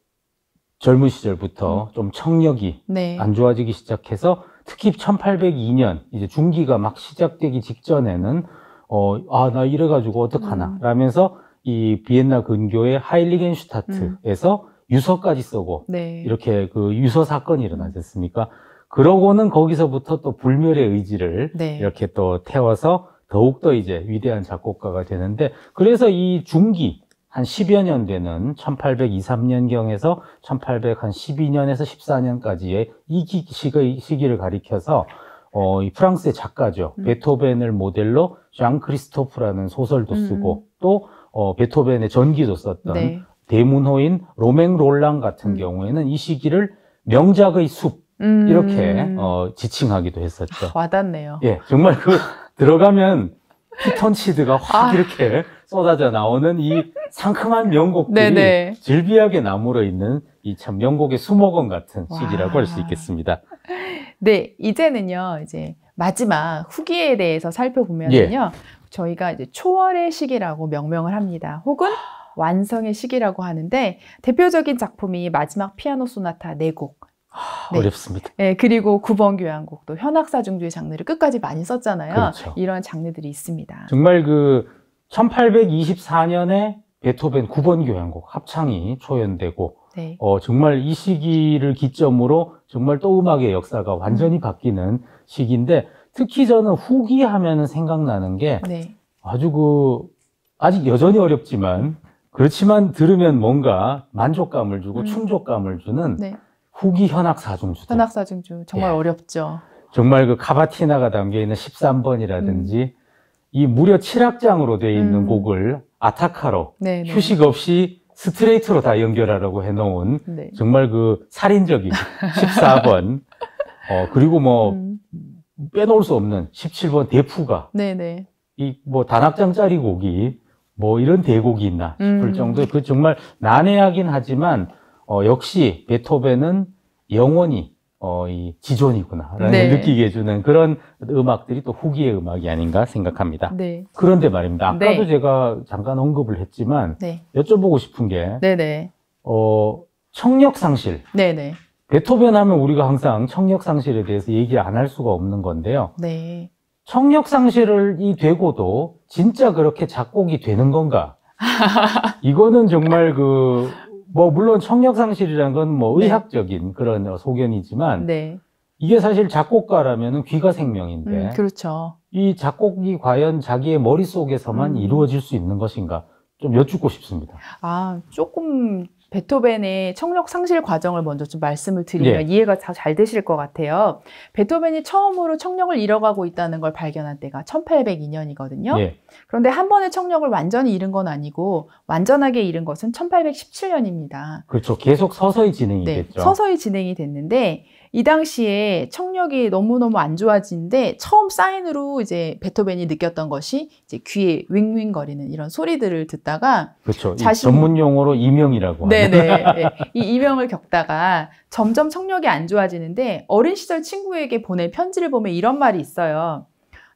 [SPEAKER 2] 젊은 시절부터 음. 좀 청력이 네. 안 좋아지기 시작해서 특히 1802년 이제 중기가 막 시작되기 직전에는 어 아 나 이래 가지고 어떡하나 음. 라면서 이 비엔나 근교의 하일리겐슈타트에서 음. 유서까지 쓰고 네. 이렇게 그 유서 사건이 일어나지 않습니까? 그러고는 거기서부터 또 불멸의 의지를 네. 이렇게 또 태워서 더욱더 이제 위대한 작곡가가 되는데 그래서 이 중기 한 10여 년 되는 1802, 3년경에서 1812년에서 14년까지의 이 시기, 시기를 가리켜서 어, 이 프랑스의 작가죠. 음. 베토벤을 모델로 장 크리스토프라는 소설도 음. 쓰고 음. 또 어, 베토벤의 전기도 썼던 네. 대문호인 로맹 롤랑 같은 음. 경우에는 이 시기를 명작의 숲, 음... 이렇게 어, 지칭하기도 했었죠. 아,
[SPEAKER 1] 와닿네요. 예,
[SPEAKER 2] 정말 그 *laughs* 들어가면 피톤치드가 확 아... 이렇게 쏟아져 나오는 이 상큼한 명곡들이 네비하게 나물어 있는 이참 명곡의 수목원 같은 시기라고 할 수 있겠습니다.
[SPEAKER 1] 네, 이제는요 이제 마지막 후기에 대해서 살펴보면요 예. 저희가 이제 초월의 시기라고 명명을 합니다. 혹은 완성의 시기라고 하는데 대표적인 작품이 마지막 피아노 소나타 4곡 네. 어렵습니다. 네, 그리고 9번 교향곡도 현악사중주의 장르를 끝까지 많이 썼잖아요. 그렇죠. 이런 장르들이 있습니다.
[SPEAKER 2] 정말 그 1824년에 베토벤 9번 교향곡 합창이 초연되고 네. 어, 정말 이 시기를 기점으로 정말 또 음악의 역사가 완전히 음. 바뀌는 시기인데 특히 저는 후기 하면 생각나는 게 네. 아주 그 아직 여전히 어렵지만 그렇지만 들으면 뭔가 만족감을 주고 음. 충족감을 주는 네. 후기 현악사중주.
[SPEAKER 1] 현악사중주. 정말 예. 어렵죠.
[SPEAKER 2] 정말 그 카바티나가 담겨 있는 13번이라든지 음. 이 무려 7악장으로 되어 있는 음. 곡을 아타카로
[SPEAKER 1] 네네. 네. 휴식
[SPEAKER 2] 없이 스트레이트로 다 연결하라고 해놓은 네. 정말 그 살인적인 14번 *laughs* 어 그리고 뭐 음. 빼놓을 수 없는 17번 대푸가 네, 네. 이 뭐 단악장짜리 곡이 뭐 이런 대곡이 있나 싶을 음. 정도의 그 정말 난해하긴 하지만 어, 역시 베토벤은 영원히 어, 이 지존이구나라는 네. 느끼게 해주는 그런 음악들이 또 후기의 음악이 아닌가 생각합니다. 네. 그런데 말입니다. 아까도 네. 제가 잠깐 언급을 했지만 네. 여쭤보고 싶은 게 네네. 어, 청력 상실. 네네. 베토벤 하면 우리가 항상 청력 상실에 대해서 얘기 안 할 수가 없는 건데요. 네. 청력 상실이 되고도 진짜 그렇게 작곡이 되는 건가? *laughs* 이거는 정말 그뭐 물론 청력 상실이란 건뭐 네. 의학적인 그런 소견이지만 네. 이게 사실 작곡가라면 귀가 생명인데 음,
[SPEAKER 1] 그렇죠.
[SPEAKER 2] 이 작곡이 과연 자기의 머릿속에서만 음. 이루어질 수 있는 것인가 좀 여쭙고 싶습니다.
[SPEAKER 1] 아, 조금 베토벤의 청력 상실 과정을 먼저 좀 말씀을 드리면 예. 이해가 잘 되실 것 같아요. 베토벤이 처음으로 청력을 잃어가고 있다는 걸 발견한 때가 1802년이거든요. 예. 그런데 한 번에 청력을 완전히 잃은 건 아니고 완전하게 잃은 것은 1817년입니다.
[SPEAKER 2] 그렇죠. 계속 서서히 진행이 네, 됐죠. 서서히
[SPEAKER 1] 진행이 됐는데 이 당시에 청력이 너무너무 안 좋아진데 처음 사인으로 이제 베토벤이 느꼈던 것이 이제 귀에 윙윙거리는 이런 소리들을 듣다가
[SPEAKER 2] 그렇죠. 자신... 전문 용어로 이명이라고 네네 네.
[SPEAKER 1] 이 이명을 겪다가 점점 청력이 안 좋아지는데 어린 시절 친구에게 보낸 편지를 보면 이런 말이 있어요.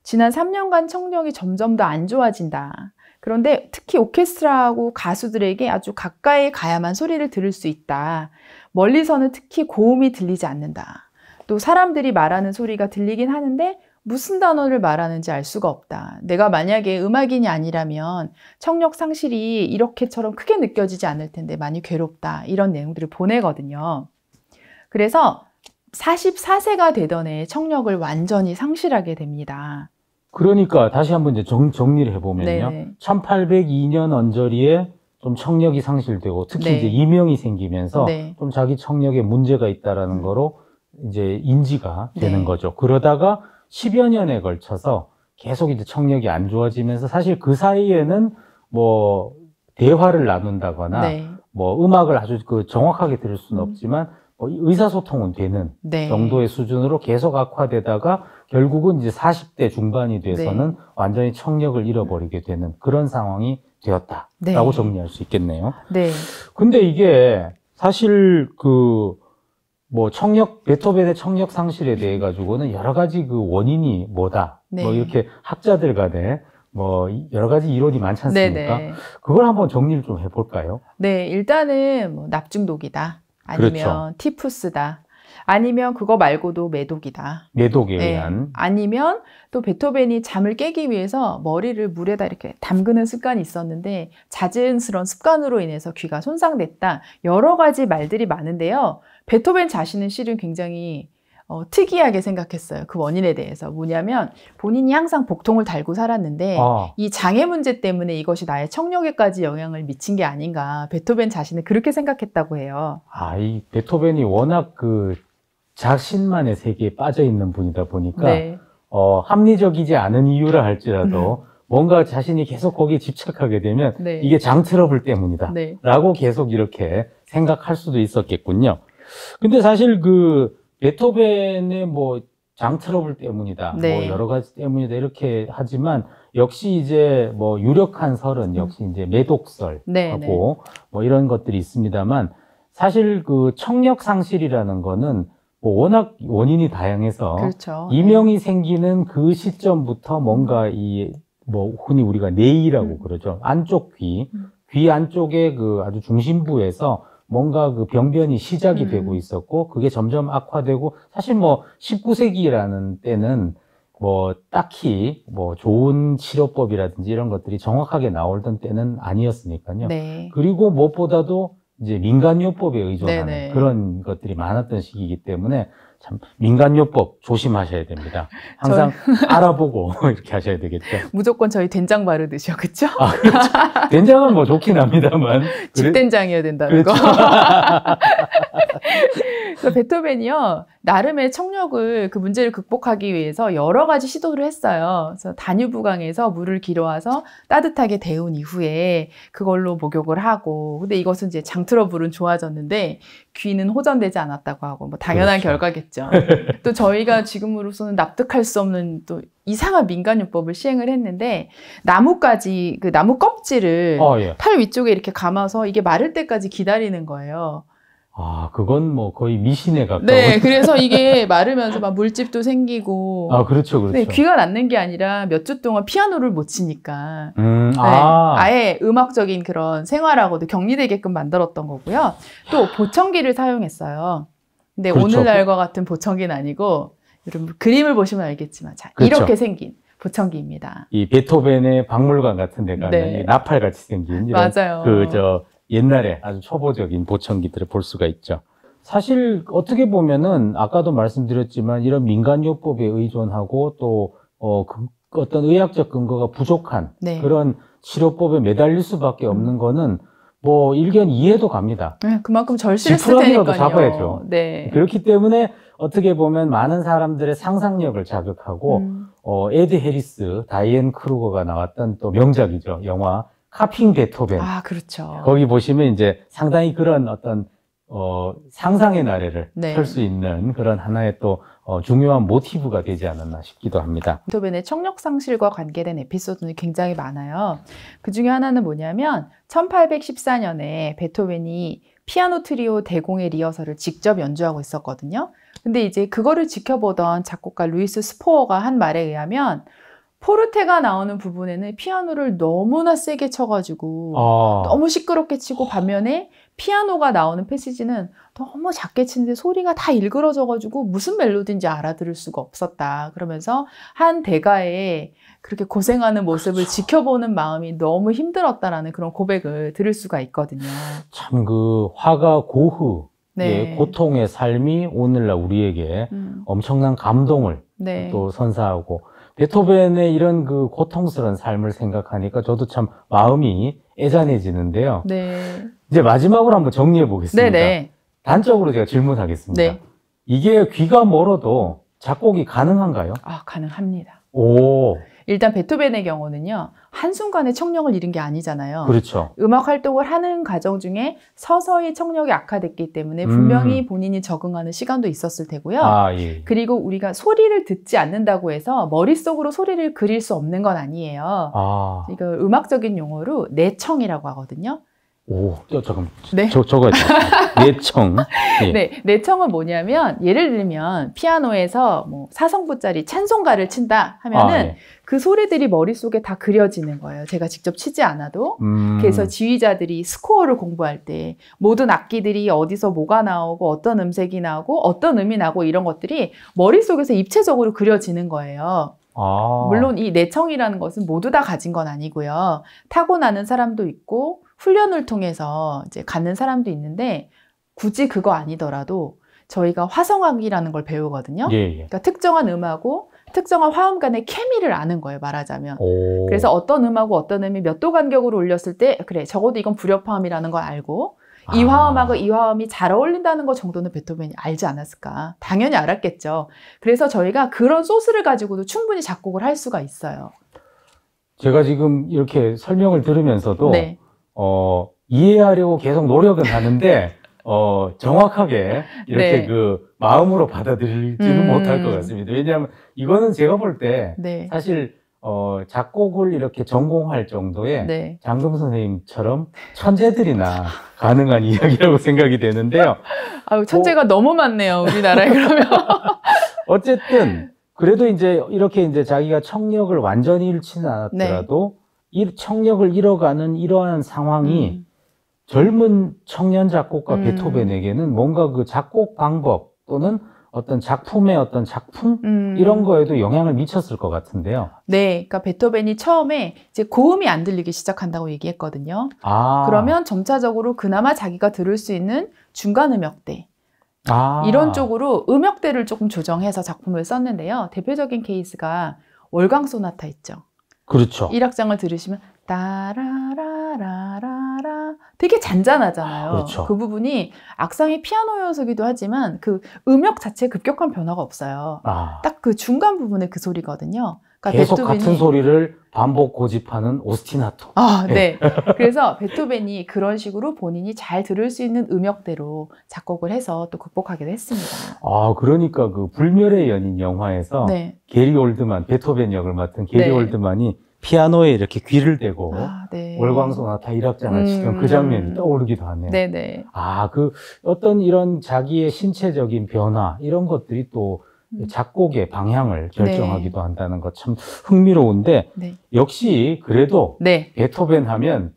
[SPEAKER 1] 지난 3년간 청력이 점점 더 안 좋아진다. 그런데 특히 오케스트라하고 가수들에게 아주 가까이 가야만 소리를 들을 수 있다. 멀리서는 특히 고음이 들리지 않는다. 또 사람들이 말하는 소리가 들리긴 하는데 무슨 단어를 말하는지 알 수가 없다. 내가 만약에 음악인이 아니라면 청력 상실이 이렇게처럼 크게 느껴지지 않을 텐데 많이 괴롭다. 이런 내용들을 보내거든요. 그래서 44세가 되던 해에 청력을 완전히 상실하게 됩니다.
[SPEAKER 2] 그러니까 다시 한번 이제 정, 정리를 해보면요. 네네. 1802년 언저리에 좀 청력이 상실되고 특히 네. 이제 이명이 생기면서 네. 좀 자기 청력에 문제가 있다라는 음. 거로 이제 인지가 네. 되는 네. 거죠. 그러다가 10여 년에 걸쳐서 계속 이제 청력이 안 좋아지면서 사실 그 사이에는 뭐 대화를 나눈다거나 네. 뭐 음악을 아주 그 정확하게 들을 수는 음. 없지만 뭐 의사소통은 되는 네. 정도의 수준으로 계속 악화되다가 결국은 이제 40대 중반이 돼서는 완전히 청력을 잃어버리게 되는 그런 상황이 되었다라고 네. 정리할 수 있겠네요. 네. 근데 이게 사실 그 뭐 청력 베토벤의 청력 상실에 대해 가지고는 여러 가지 그 원인이 뭐다 뭐 네. 뭐 이렇게 학자들 간에 뭐 여러 가지 이론이 많지 않습니까? 네네. 네. 그걸 한번 정리를 좀 해볼까요?
[SPEAKER 1] 네, 일단은 뭐 납중독이다 아니면 그렇죠. 티푸스다 아니면 그거 말고도 매독이다.
[SPEAKER 2] 매독에 네. 의한.
[SPEAKER 1] 아니면 또 베토벤이 잠을 깨기 위해서 머리를 물에다 이렇게 담그는 습관이 있었는데 자진스런 습관으로 인해서 귀가 손상됐다. 여러 가지 말들이 많은데요. 베토벤 자신은 실은 굉장히 어, 특이하게 생각했어요. 그 원인에 대해서. 뭐냐면 본인이 항상 복통을 달고 살았는데 아. 이 장애 문제 때문에 이것이 나의 청력에까지 영향을 미친 게 아닌가. 베토벤 자신은 그렇게 생각했다고 해요.
[SPEAKER 2] 아, 이 베토벤이 워낙 그 자신만의 세계에 빠져 있는 분이다 보니까 네. 어, 합리적이지 않은 이유라 할지라도 음. 뭔가 자신이 계속 거기에 집착하게 되면 네. 이게 장 트러블 때문이다. 네. 라고 계속 이렇게 생각할 수도 있었겠군요. 근데 사실 그 베토벤의 뭐장 트러블 때문이다. 뭐 네. 뭐 여러 가지 때문이다. 이렇게 하지만 역시 이제 뭐 유력한 설은 음. 역시 이제 매독설하고 네, 네. 뭐 이런 것들이 있습니다만 사실 그 청력 상실이라는 거는 뭐 워낙 원인이 다양해서 그렇죠. 네. 이명이 네. 생기는 그 시점부터 뭔가 이뭐 흔히 우리가 내이라고 음. 그러죠 안쪽 귀, 음. 귀 안쪽에 그 아주 중심부에서 뭔가 그 병변이 시작이 음. 되고 있었고 그게 점점 악화되고 사실 뭐 19세기라는 때는 뭐 딱히 뭐 좋은 치료법이라든지 이런 것들이 정확하게 나오던 때는 아니었으니까요. 네. 그리고 무엇보다도 이제 민간요법에 의존하는 네네. 그런 것들이 많았던 시기이기 때문에 참 민간요법 조심하셔야 됩니다. *laughs* 항상 저 알아보고 *laughs* 이렇게 하셔야 되겠죠.
[SPEAKER 1] 무조건 저희 된장 바르듯이요, 그렇죠? 아, 그렇죠.
[SPEAKER 2] 된장은 뭐 좋긴 합니다만 *laughs* 집된장이어야
[SPEAKER 1] 된다는 그렇죠. 거. 그 베토벤이요 나름의 청력을 그 문제를 극복하기 위해서 여러 가지 시도를 했어요. 그래서 다뉴브강에서 물을 길어와서 따뜻하게 데운 이후에 그걸로 목욕을 하고 근데 이것은 이제 장 트러블은 좋아졌는데 귀는 호전되지 않았다고 하고 뭐 당연한 그렇죠. 결과겠죠. 있죠. 네. 또 저희가 지금으로서는 납득할 수 없는 또 이상한 민간요법을 시행을 했는데 나뭇가지 그 나무 껍질을 어, 아, 예. 팔 위쪽에 이렇게 감아서 이게 마를 때까지 기다리는 거예요.
[SPEAKER 2] 아, 그건 뭐 거의 미신에 가까운.
[SPEAKER 1] 네, *laughs* 그래서 이게 마르면서 막 물집도 생기고. 아, 그렇죠, 그렇죠. 네, 귀가 낫는 게 아니라 몇 주 동안 피아노를 못 치니까.
[SPEAKER 2] 음, 네, 아.
[SPEAKER 1] 아예 음악적인 그런 생활하고도 격리되게끔 만들었던 거고요. 또 보청기를 사용했어요. 근데 그렇죠. 오늘날과 같은 보청기는 아니고 여러분 그림을 보시면 알겠지만 자 그렇죠. 이렇게 생긴 보청기입니다.
[SPEAKER 2] 이 베토벤의 박물관 같은 데 가면 네. 나팔 같이 생긴 이런 그저 옛날에 아주 초보적인 보청기들을 볼 수가 있죠. 사실 어떻게 보면은 아까도 말씀드렸지만 이런 민간요법에 의존하고 또 어, 그 어떤 의학적 근거가 부족한 네. 그런 치료법에 매달릴 수밖에 없는 음. 거는 뭐 일견 이해도 갑니다.
[SPEAKER 1] 네, 그만큼 절실했을 지푸라도 테니까요. 잡아야죠. 네.
[SPEAKER 2] 그렇기 때문에 어떻게 보면 많은 사람들의 상상력을 자극하고 음. 어, 에드 해리스, 다이앤 크루거가 나왔던 또 명작이죠. 영화 카핑 베토벤. 아, 그렇죠. 거기 보시면 이제 상당히 그런 어떤 어, 상상의 나래를 네. 펼수 있는 그런 하나의 또 어, 중요한 모티브가 되지 않았나 싶기도 합니다.
[SPEAKER 1] 베토벤의 청력 상실과 관계된 에피소드는 굉장히 많아요. 그 중에 하나는 뭐냐면 1814년에 베토벤이 피아노 트리오 대공의 리허설을 직접 연주하고 있었거든요. 근데 이제 그거를 지켜보던 작곡가 루이스 스포어가 한 말에 의하면 포르테가 나오는 부분에는 피아노를 너무나 세게 쳐가지고 아. 너무 시끄럽게 치고 어. 반면에 피아노가 나오는 패시지는 너무 작게 치는데 소리가 다 일그러져가지고 무슨 멜로디인지 알아들을 수가 없었다. 그러면서 한대가에 그렇게 고생하는 모습을 그렇죠. 지켜보는 마음이 너무 힘들었다라는 그런 고백을 들을 수가 있거든요.
[SPEAKER 2] 참 그 화가 고흐. 예, 네. 고통의 삶이 오늘날 우리에게 음. 엄청난 감동을 네. 또 선사하고 베토벤의 이런 그 고통스러운 삶을 생각하니까 저도 참 마음이 애잔해지는데요. 네. 이제 마지막으로 한번 정리해 보겠습니다. 네네. 단적으로 제가 질문하겠습니다. 네. 이게 귀가 멀어도 작곡이 가능한가요?
[SPEAKER 1] 아, 가능합니다.
[SPEAKER 2] 오.
[SPEAKER 1] 일단 베토벤의 경우는요. 한순간에 청력을 잃은 게 아니잖아요. 그렇죠. 음악 활동을 하는 과정 중에 서서히 청력이 악화됐기 때문에 분명히 음. 본인이 적응하는 시간도 있었을 테고요. 아, 예. 그리고 우리가 소리를 듣지 않는다고 해서 머릿속으로 소리를 그릴 수 없는 건 아니에요. 아. 이거 음악적인 용어로 내청이라고 하거든요.
[SPEAKER 2] 오, 잠깐.
[SPEAKER 1] 네? 저, 저거 *laughs*
[SPEAKER 2] 내청. 예. 네,
[SPEAKER 1] 내청은 뭐냐면 예를 들면 피아노에서 뭐 사성부짜리 찬송가를 친다 하면은 아, 예. 그 소리들이 머릿속에 다 그려지는 거예요. 제가 직접 치지 않아도. 음... 그래서 지휘자들이 스코어를 공부할 때 모든 악기들이 어디서 뭐가 나오고 어떤 음색이 나고 어떤 음이 나고 이런 것들이 머릿속에서 입체적으로 그려지는 거예요.
[SPEAKER 2] 아... 물론
[SPEAKER 1] 이 내청이라는 것은 모두 다 가진 건 아니고요. 타고나는 사람도 있고 훈련을 통해서 이제 갖는 사람도 있는데 굳이 그거 아니더라도 저희가 화성학이라는 걸 배우거든요. 예, 예. 그러니까 특정한 음하고 특정한 화음 간의 케미를 아는 거예요, 말하자면. 오. 그래서 어떤 음하고 어떤 음이 몇 도 간격으로 올렸을 때, 그래, 적어도 이건 불협화음이라는 걸 알고, 이 아. 화음하고 이 화음이 잘 어울린다는 것 정도는 베토벤이 알지 않았을까. 당연히 알았겠죠. 그래서 저희가 그런 소스를 가지고도 충분히 작곡을 할 수가 있어요.
[SPEAKER 2] 제가 지금 이렇게 설명을 들으면서도 네. 어, 이해하려고 계속 노력은 하는데 *laughs* 네. 어, 정확하게 이렇게 네. 그 마음으로 받아들일지는 음... 못할 것 같습니다. 왜냐하면 이거는 제가 볼때
[SPEAKER 1] 네. 사실
[SPEAKER 2] 어, 작곡을 이렇게 전공할 정도의 네. 장금 선생님처럼 천재들이나 가능한 *laughs* 이야기라고 생각이 되는데요.
[SPEAKER 1] 아유, 뭐 천재가 어... 너무 많네요, 우리나라에 그러면. *laughs*
[SPEAKER 2] 어쨌든, 그래도 이제 이렇게 이제 자기가 청력을 완전히 잃지는 네. 않았더라도 이 청력을 잃어가는 이러한 상황이 음. 젊은 청년 작곡가 음. 베토벤에게는 뭔가 그 작곡 방법 또는 어떤 작품의 어떤
[SPEAKER 1] 작품 음. 이런
[SPEAKER 2] 거에도 영향을 미쳤을 것 같은데요.
[SPEAKER 1] 네, 그러니까 베토벤이 처음에 이제 고음이 안 들리기 시작한다고 얘기했거든요.
[SPEAKER 2] 아. 그러면
[SPEAKER 1] 점차적으로 그나마 자기가 들을 수 있는 중간 음역대
[SPEAKER 2] 아. 이런
[SPEAKER 1] 쪽으로 음역대를 조금 조정해서 작품을 썼는데요. 대표적인 케이스가 월광 소나타 있죠. 그렇죠. 1악장을 들으시면 따라라라라라 되게 잔잔하잖아요. 그렇죠. 그 부분이 악상이 피아노 요소기도 하지만 그 음역 자체에 급격한 변화가 없어요. 아. 딱그 중간 부분의 그 소리거든요. 그러니까 계속 베토벤이... 같은
[SPEAKER 2] 소리를 반복 고집하는 오스티나토.
[SPEAKER 1] 아, 예. 네. *laughs* 그래서 베토벤이 그런 식으로 본인이 잘 들을 수 있는 음역대로 작곡을 해서 또 극복하기도 했습니다.
[SPEAKER 2] 아, 그러니까 그 불멸의 연인 영화에서 네. 게리 올드만 베토벤 역을 맡은 게리 네. 올드만이 피아노에 이렇게 귀를 대고 아, 네. 월광소나타 일합장을 음. 치던 음... 그 장면이 음. 떠오르기도 하네요. 네네. 아, 그 어떤 이런 자기의 신체적인 변화 이런 것들이 또 음. 작곡의 방향을 네. 결정하기도 네. 한다는 것 참 흥미로운데 네. 역시 그래도 네. 베토벤 하면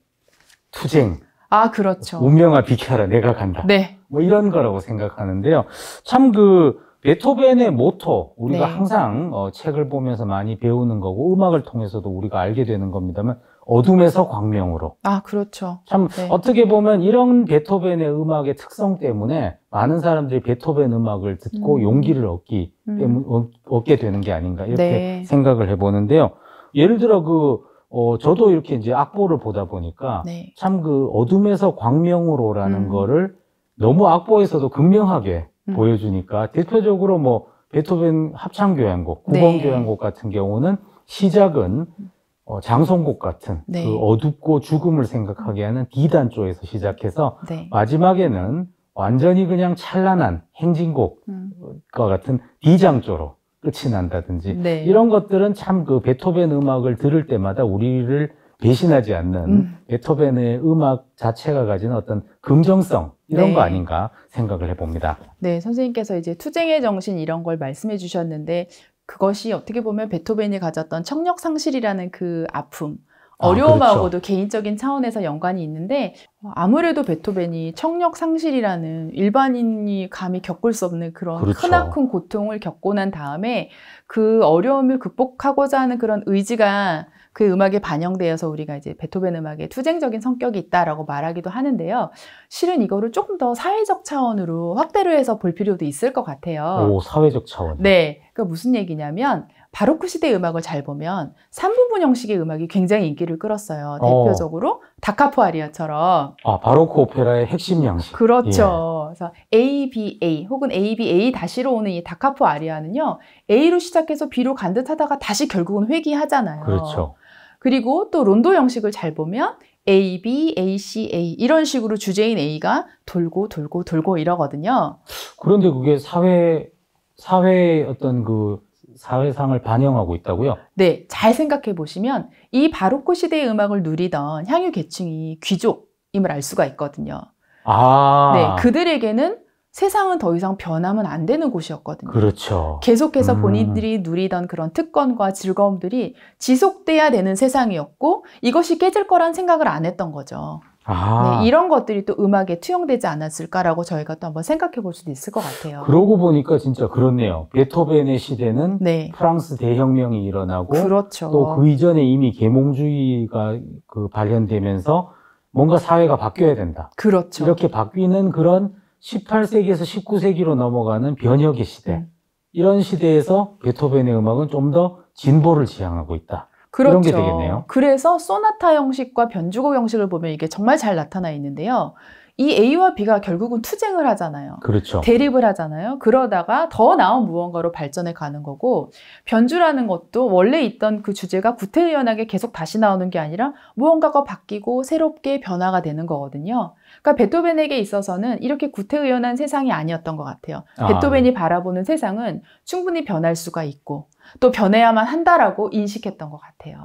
[SPEAKER 2] 투쟁
[SPEAKER 1] 아 그렇죠
[SPEAKER 2] 운명아 비켜라 내가 간다 네. 뭐 이런 거라고 생각하는데요 참 그 베토벤의 모토 우리가 네. 항상 어, 책을 보면서 많이 배우는 거고 음악을 통해서도 우리가 알게 되는 겁니다만 어둠에서 광명으로.
[SPEAKER 1] 아, 그렇죠. 참 네.
[SPEAKER 2] 어떻게 보면 이런 베토벤의 음악의 특성 때문에 많은 사람들이 베토벤 음악을 듣고 음. 용기를 얻기 음. 때문 음. 얻게 되는 게 아닌가 이렇게 네. 생각을 해 보는데요. 예를 들어 그 어, 저도 이렇게 이제 악보를 보다 보니까 네. 참그 어둠에서 광명으로라는 음. 거를 너무 악보에서도 극명하게 음. 보여주니까 대표적으로 뭐 베토벤 합창 교향곡, 네. 구번 교향곡 같은 경우는 시작은 음. 어, 장성곡 같은 그 네. 그 어둡고 죽음을 생각하게 하는 비단조에서 시작해서 네. 마지막에는 완전히 그냥 찬란한 행진곡과 음. 같은 비장조로 끝이 난다든지 네. 이런 것들은 참 그 베토벤 음악을 들을 때마다 우리를 배신하지 않는 음. 베토벤의 음악 자체가 가진 어떤 긍정성 이런 네. 거 아닌가 생각을 해봅니다.
[SPEAKER 1] 네, 선생님께서 이제 투쟁의 정신 이런 걸 말씀해 주셨는데 그것이 어떻게 보면 베토벤이 가졌던 청력 상실이라는 그 아픔, 어려움하고도 아, 그렇죠. 개인적인 차원에서 연관이 있는데 어, 아무래도 베토벤이 청력 상실이라는 일반인이 감히 겪을 수 없는 그런 그렇죠. 크나큰 고통을 겪고 난 다음에 그 어려움을 극복하고자 하는 그런 의지가 그 음악에 반영되어서 우리가 이제 베토벤 음악에 투쟁적인 성격이 있다라고 말하기도 하는데요. 실은 이거를 조금 더 사회적 차원으로 확대를 해서 볼 필요도 있을 것 같아요. 오,
[SPEAKER 2] 사회적 차원.
[SPEAKER 1] 네. 그러니까 무슨 얘기냐면 바로크 시대 음악을 잘 보면 3부분 형식의 음악이 굉장히 인기를 끌었어요. 어. 대표적으로 어. 다카포 아리아처럼.
[SPEAKER 2] 아, 바로크 오페라의 핵심 양식. 그렇죠.
[SPEAKER 1] 예. 그래서 ABA 혹은 ABA 다시로 오는 이 다카포 아리아는요. A로 시작해서 B로 간 듯하다가 다시 결국은 회귀하잖아요. 그렇죠. 그리고 또 론도 형식을 잘 보면 A, B, A, C, A 이런 식으로 주제인 A가 돌고 돌고 돌고 이러거든요.
[SPEAKER 2] 그런데 그게 사회 사회의 어떤 그 사회상을 반영하고 있다고요?
[SPEAKER 1] 네, 잘 생각해 보시면 이 바로크 시대의 음악을 누리던 향유 계층이 귀족임을 알 수가 있거든요.
[SPEAKER 2] 아, 네,
[SPEAKER 1] 그들에게는 세상은 더 이상 변하면 안 되는 곳이었거든요.
[SPEAKER 2] 그렇죠. 계속해서 음. 본인들이
[SPEAKER 1] 누리던 그런 특권과 즐거움들이 지속돼야 되는 세상이었고 이것이 깨질 거란 생각을 안 했던 거죠.
[SPEAKER 2] 아. 네, 이런
[SPEAKER 1] 것들이 또 음악에 투영되지 않았을까라고 저희가 또 한번 생각해 볼 수도 있을 것 같아요.
[SPEAKER 2] 그러고 보니까 진짜 그렇네요. 베토벤의 시대는 네. 프랑스 대혁명이 일어나고 그렇죠. 또 그 이전에 이미 계몽주의가 그 발현되면서 뭔가 사회가 바뀌어야 된다. 그렇죠. 이렇게 바뀌는 그런 18세기에서 19세기로 넘어가는 변혁의 시대 네. 이런 시대에서 베토벤의 음악은 좀 더 진보를 지향하고 있다. 그렇죠.
[SPEAKER 1] 그래서 소나타 형식과 변주곡 형식을 보면 이게 정말 잘 나타나 있는데요. 이 A와 B가 결국은 투쟁을 하잖아요.
[SPEAKER 2] 그렇죠. 대립을
[SPEAKER 1] 하잖아요. 그러다가 더 나은 무언가로 발전해 가는 거고 변주라는 것도 원래 있던 그 주제가 구태의연하게 계속 다시 나오는 게 아니라 무언가가 바뀌고 새롭게 변화가 되는 거거든요. 그러니까 베토벤에게 있어서는 이렇게 구태의연한 세상이 아니었던 것 같아요. 아. 베토벤이 네. 바라보는 세상은 충분히 변할 수가 있고 또 변해야만 한다라고 인식했던 것 같아요.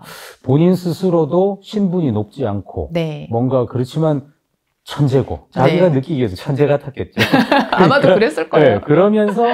[SPEAKER 2] 본인 스스로도 신분이 높지 않고 네. 뭔가 그렇지만 천재고 자기가 네. 느끼기에 천재 같았겠죠.
[SPEAKER 1] *laughs* 아마도 그러니까 그랬을 거예요. 네,
[SPEAKER 2] 그러면서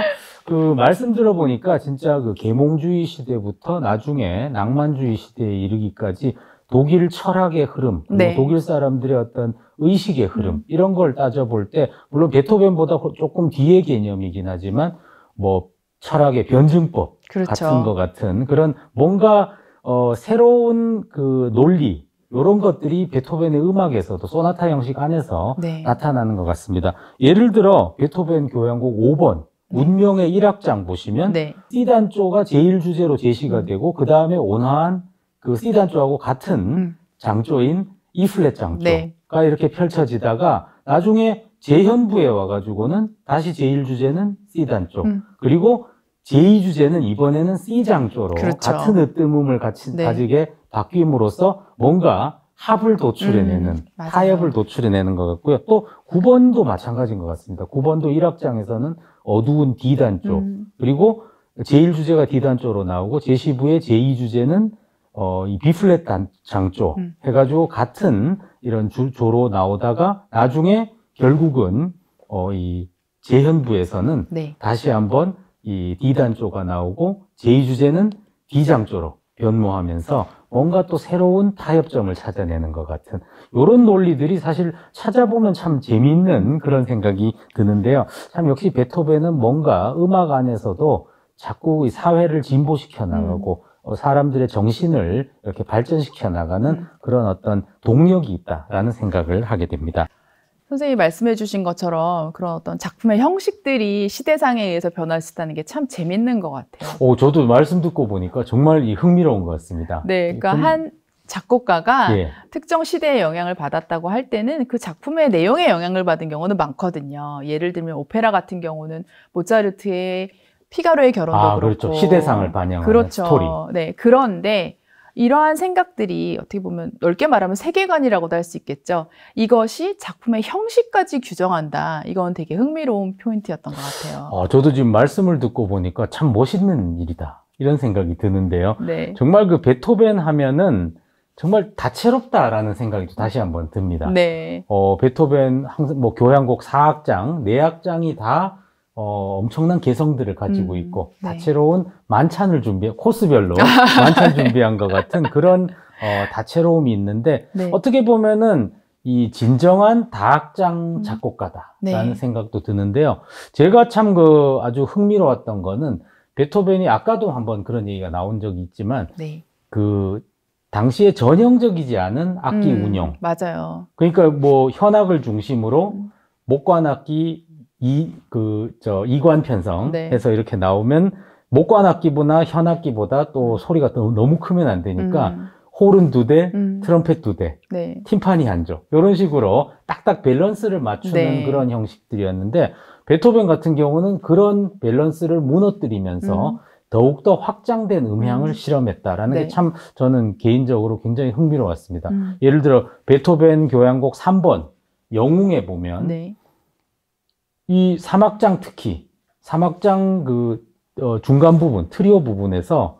[SPEAKER 2] 그 말씀 들어보니까 진짜 그 계몽주의 시대부터 나중에 낭만주의 시대에 이르기까지 독일 철학의 흐름, 네. 독일 사람들의 어떤 의식의 흐름 음. 이런 걸 따져볼 때 물론 베토벤보다 조금 뒤의 개념이긴 하지만 뭐 철학의 변증법 그렇죠. 같은 것 같은 그런 뭔가 어, 새로운 그 논리 이런 것들이 베토벤의 음악에서도 소나타 형식 안에서 네. 나타나는 것 같습니다. 예를 들어 베토벤 교향곡 5번 운명의 1악장 보시면 네. 띠단조가 제일 주제로 제시가 되고 그 다음에 온화한 그 C 단조하고 같은 장조인 E 플랫 장조가 네. 이렇게 펼쳐지다가 나중에 재현부에 와가지고는 다시 제1 주제는 C 단조 음. 그리고 제2 주제는 이번에는 C 장조로 그렇죠. 같은 으뜸음을 같이 네. 가지게 바뀜으로써 뭔가 합을 도출해내는 음, 타협을 도출해내는 것 같고요. 또 9번도 마찬가지인 것 같습니다. 9번도 1악장에서는 어두운 D 단조 음. 그리고 제1 주제가 D 단조로 나오고 제시부의 제2 주제는 어, 이 B 플랫 단 장조 음. 해가지고 같은 이런 주, 조로 나오다가 나중에 결국은 어, 이 재현부에서는 네. 다시 한번 이 D 단조가 나오고 제2 주제는 D 장조로 변모하면서 뭔가 또 새로운 타협점을 찾아내는 것 같은 이런 논리들이 사실 찾아보면 참 재미있는 그런 생각이 드는데요. 참 역시 베토벤은 뭔가 음악 안에서도 자꾸 이 사회를 진보시켜 나가고 음. 어, 사람들의 정신을 이렇게 발전시켜 나가는 음. 그런 어떤 동력이 있다라는 생각을 하게 됩니다.
[SPEAKER 1] 선생님이 말씀해 주신 것처럼 그런 어떤 작품의 형식들이 시대상에 의해서 변할 수 있다는 게 참 재밌는 것 같아요.
[SPEAKER 2] 오, 어, 저도 말씀 듣고 보니까 정말 이 흥미로운 것 같습니다. 네, 그러니까 좀... 한
[SPEAKER 1] 작곡가가 예. 특정 시대의 영향을 받았다고 할 때는 그 작품의 내용에 영향을 받은 경우는 많거든요. 예를 들면 오페라 같은 경우는 모차르트의 피가로의 결혼도 아, 그렇죠. 그렇고 그렇죠. 시대상을
[SPEAKER 2] 반영하는 그렇죠. 스토리.
[SPEAKER 1] 네, 그런데 이러한 생각들이 어떻게 보면 넓게 말하면 세계관이라고도 할 수 있겠죠. 이것이 작품의 형식까지 규정한다. 이건 되게 흥미로운 포인트였던 것 같아요.
[SPEAKER 2] 어, 저도 지금 말씀을 듣고 보니까 참 멋있는 일이다. 이런 생각이 드는데요. 네. 정말 그 베토벤 하면은 정말 다채롭다라는 생각이 다시 한번 듭니다. 네. 어, 베토벤 항상 뭐 교향곡 4악장, 4악장이 다 어, 엄청난 개성들을 가지고 음, 있고 네. 다채로운 만찬을 준비해 코스별로 *laughs* 만찬 준비한 것 같은 그런 어, 다채로움이 있는데 네. 어떻게 보면은 이 진정한 다학장 음. 작곡가다라는 네. 생각도 드는데요. 제가 참 그 아주 흥미로웠던 거는 베토벤이 아까도 한번 그런 얘기가 나온 적이 있지만 네. 그 당시에 전형적이지 않은 악기 음, 운영.
[SPEAKER 1] 맞아요.
[SPEAKER 2] 그러니까 뭐 현악을 중심으로 음. 목관악기 이그저 이관 편성 네. 해서 이렇게 나오면 목관 악기보다 현 악기보다 또 소리가 또 너무 크면 안 되니까 음. 홀은 두 대, 음. 트럼펫 두 대, 네. 팀파니 한 조. 요런 식으로 딱딱 밸런스를 맞추는 네. 그런 형식들이었는데 베토벤 같은 경우는 그런 밸런스를 무너뜨리면서 음. 더욱더 확장된 음향을 음. 실험했다라는 네. 게참 저는 개인적으로 굉장히 흥미로웠습니다. 음. 예를 들어 베토벤 교향곡 3번 영웅에 보면 네. 이 사막장 특히 사막장 그 어, 중간 부분 트리오 부분에서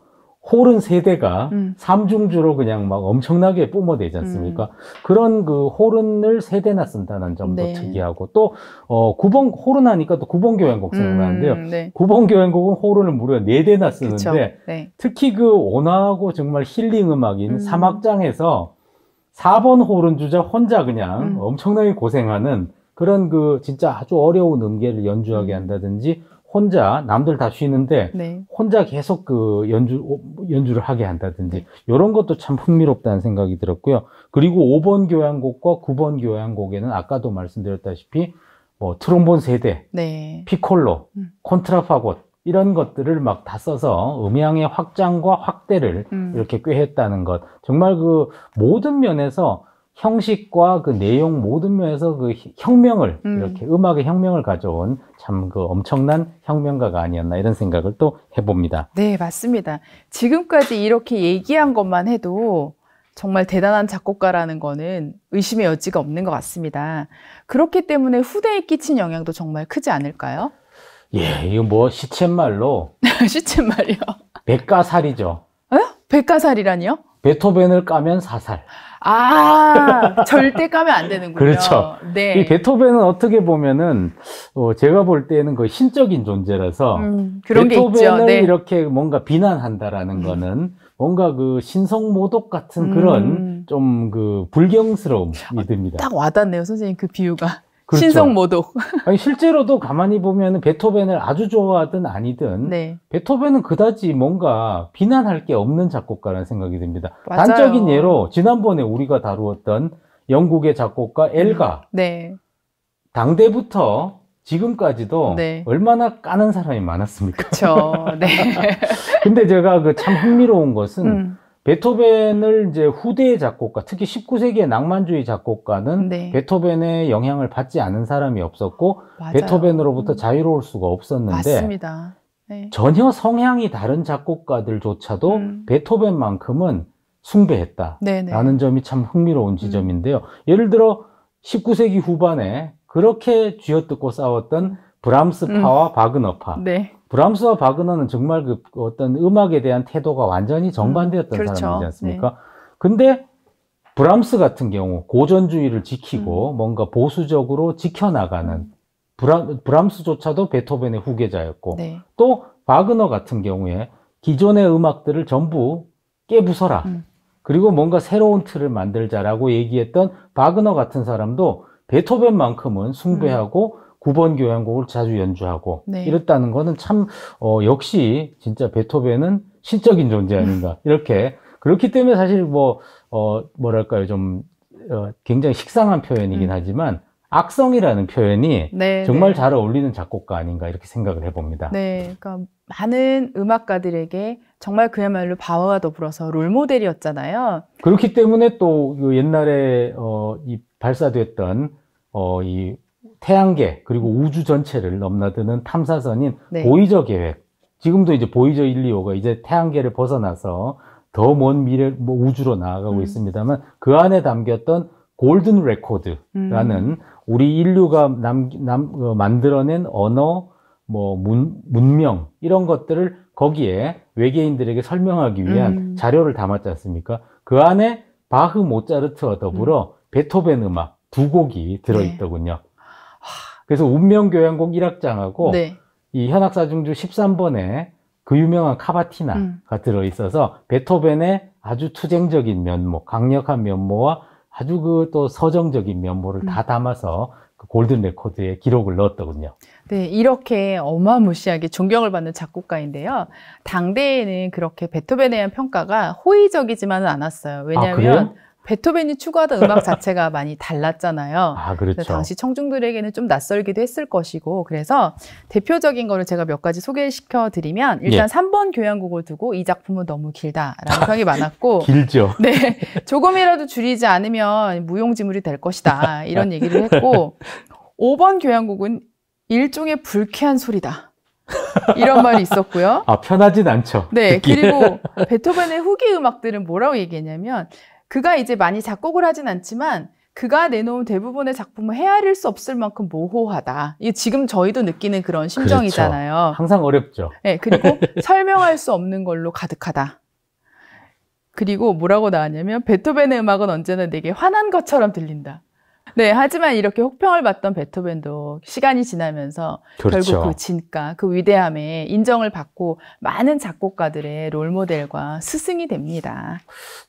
[SPEAKER 2] 홀은 세 대가 음. 삼중주로 그냥 막 엄청나게 뿜어대지 않습니까? 음. 그런 그 홀은을 세 대나 쓴다는 점도 네. 특이하고 또 어, 구봉 홀은 하니까 또 구봉 교향곡 음, 생각나는데요. 음, 네. 9번 교향곡은 홀을 무려 네 대나 쓰는데 네. 특히 그 온화하고 정말 힐링 음악인 음. 사막장에서 4번 홀은 주자 혼자 그냥 음. 엄청나게 고생하는 그런 그 진짜 아주 어려운 음계를 연주하게 음. 한다든지 혼자 남들 다 쉬는데 네. 혼자 계속 그 연주 연주를 하게 한다든지 네. 이런 것도 참 흥미롭다는 생각이 들었고요. 그리고 5번 교향곡과 9번 교향곡에는 아까도 말씀드렸다시피 뭐 트롬본 세대, 네. 피콜로, 음. 콘트라파고 이런 것들을 막 다 써서 음향의 확장과 확대를 음. 이렇게 꾀했다는 것. 정말 그 모든 면에서 형식과 그 내용 모든 면에서 그 혁명을 음. 이렇게 음악의 혁명을 가져온 참 그 엄청난 혁명가가 아니었나 이런 생각을 또 해봅니다.
[SPEAKER 1] 네, 맞습니다. 지금까지 이렇게 얘기한 것만 해도 정말 대단한 작곡가라는 거는 의심의 여지가 없는 것 같습니다. 그렇기 때문에 후대에 끼친 영향도 정말 크지 않을까요?
[SPEAKER 2] 예, 이거 뭐 시쳇말로
[SPEAKER 1] *laughs* 시쳇말이요.
[SPEAKER 2] 백가살이죠.
[SPEAKER 1] 에? 백가살이라니요?
[SPEAKER 2] 베토벤을 까면 사살.
[SPEAKER 1] 아, *laughs* 절대 까면 안 되는군요. 그렇죠. 네. 이
[SPEAKER 2] 베토벤은 어떻게 보면은 어, 제가 볼 때는 그 신적인 존재라서 음,
[SPEAKER 1] 그런 베토벤을 네. 이렇게
[SPEAKER 2] 뭔가 비난한다라는 음. 거는 뭔가 그 신성 모독 같은 그런 음. 좀그 불경스러움이듭니다딱 아, 와닿네요, 선생님 그 비유가. 그렇죠. 신성 모독. *laughs* 아니 실제로도 가만히 보면 베토벤을 아주 좋아하든 아니든 네. 베토벤은 그다지 뭔가 비난할 게 없는 작곡가라는 생각이 듭니다. 맞아요. 단적인 예로 지난번에 우리가 다루었던 영국의 작곡가 음. 엘가 네. 당대부터 지금까지도 네. 얼마나 까는 사람이 많았습니까? 그렇죠. 네. *laughs* 근데 제가 그 참 흥미로운 것은 음. 베토벤을 이제 후대 의 작곡가, 특히 19세기의 낭만주의 작곡가는 네. 베토벤의 영향을 받지 않은 사람이 없었고 맞아요. 베토벤으로부터 음. 자유로울 수가 없었는데
[SPEAKER 1] 맞습니다. 네.
[SPEAKER 2] 전혀 성향이 다른 작곡가들조차도 음. 베토벤만큼은 숭배했다라는 네, 네. 네네. 점이 참 흥미로운 음. 지점인데요. 음. 예를 들어 19세기 후반에 그렇게 쥐어뜯고 싸웠던 브람스파와 음. 음. 바그너파, 네. 브람스와 바그너는 정말 그 어떤 음악에 대한 태도가 완전히 음, 정반대였던 음, 그렇죠. 사람이지 않습니까? 네. 근데 브람스 같은 경우 고전주의를 지키고 음. 뭔가 보수적으로 지켜나가는 음. 브람, 브람스조차도 베토벤의 후계자였고 네. 또 바그너 같은 경우에 기존의 음악들을 전부 깨부숴라. 음. 그리고 뭔가 새로운 틀을 만들자라고 얘기했던 바그너 같은 사람도 베토벤만큼은 음. 숭배하고 음. 9번 교향곡을 자주 연주하고 네. 이랬다는 거는 참 어, 역시 진짜 베토벤은 신적인 존재 아닌가 *laughs* 이렇게 그렇기 때문에 사실 뭐 어, 뭐랄까요 좀 어, 굉장히 식상한 표현이긴 음. 하지만 악성이라는 표현이 네, 정말 네. 잘 어울리는 작곡가 아닌가 이렇게 생각을 해봅니다.
[SPEAKER 1] 네, 그러니까 많은 음악가들에게 정말 그야말로 바와 더불어서 롤 모델이었잖아요.
[SPEAKER 2] 그렇기 때문에 또 그 옛날에 어, 이 발사됐던 어, 이 태양계 그리고 우주 전체를 넘나드는 탐사선인 네. 보이저 계획. 지금도 이제 보이저 1, 2호가 이제 태양계를 벗어나서 더 먼 미래 뭐 우주로 나아가고 음. 있습니다만 그 안에 담겼던 골든 레코드라는 음. 우리 인류가 남, 남, 어, 만들어낸 언어, 뭐 문, 문명 이런 것들을 거기에 외계인들에게 설명하기 위한 음. 자료를 담았지 않습니까? 그 안에 바흐, 모차르트와 더불어 음. 베토벤 음악 두 곡이 들어있더군요. 네. 그래서 운명교향곡 1악장하고 네. 이 현악사중주 13번에 그 유명한 카바티나가 음. 들어있어서 베토벤의 아주 투쟁적인 면모, 강력한 면모와 아주 그 또 서정적인 면모를 음. 다 담아서 그 골든 레코드에 기록을 넣었더군요.
[SPEAKER 1] 네, 이렇게 어마무시하게 존경을 받는 작곡가인데요. 당대에는 그렇게 베토벤에 대한 평가가 호의적이지만은 않았어요. 왜냐하면 아, 베토벤이 추구하던 음악 자체가 많이 달랐잖아요. 아, 그렇죠. 당시 청중들에게는 좀 낯설기도 했을 것이고 그래서 대표적인 거를 제가 몇 가지 소개시켜 드리면 예. 일단 예. 3번 교향곡을 두고 이 작품은 너무 길다라는 평이 *laughs* 많았고 길죠. *laughs* 네. 조금이라도 줄이지 않으면 무용지물이 될 것이다. 이런 얘기를 했고 5번 교향곡은 일종의 불쾌한 소리다. 이런 말이 있었고요.
[SPEAKER 2] 아, 편하진
[SPEAKER 1] 않죠. 네. 듣기. 그리고 *laughs* 베토벤의 후기 음악들은 뭐라고 얘기했냐면 그가 이제 많이 작곡을 하진 않지만 그가 내놓은 대부분의 작품은 헤아릴 수 없을 만큼 모호하다. 이게 지금 저희도 느끼는 그런 그렇죠. 심정이잖아요.
[SPEAKER 2] 그렇죠. 항상 어렵죠.
[SPEAKER 1] 네, 그리고 *laughs* 설명할 수 없는 걸로 가득하다. 그리고 뭐라고 나왔냐면 베토벤의 음악은 언제나 내게 화난 것처럼 들린다. 네, 하지만 이렇게 혹평을 받던 베토벤도 시간이 지나면서 그렇죠. 결국 그 진가, 그 위대함에 인정을 받고 많은 작곡가들의 롤모델과 스승이 됩니다.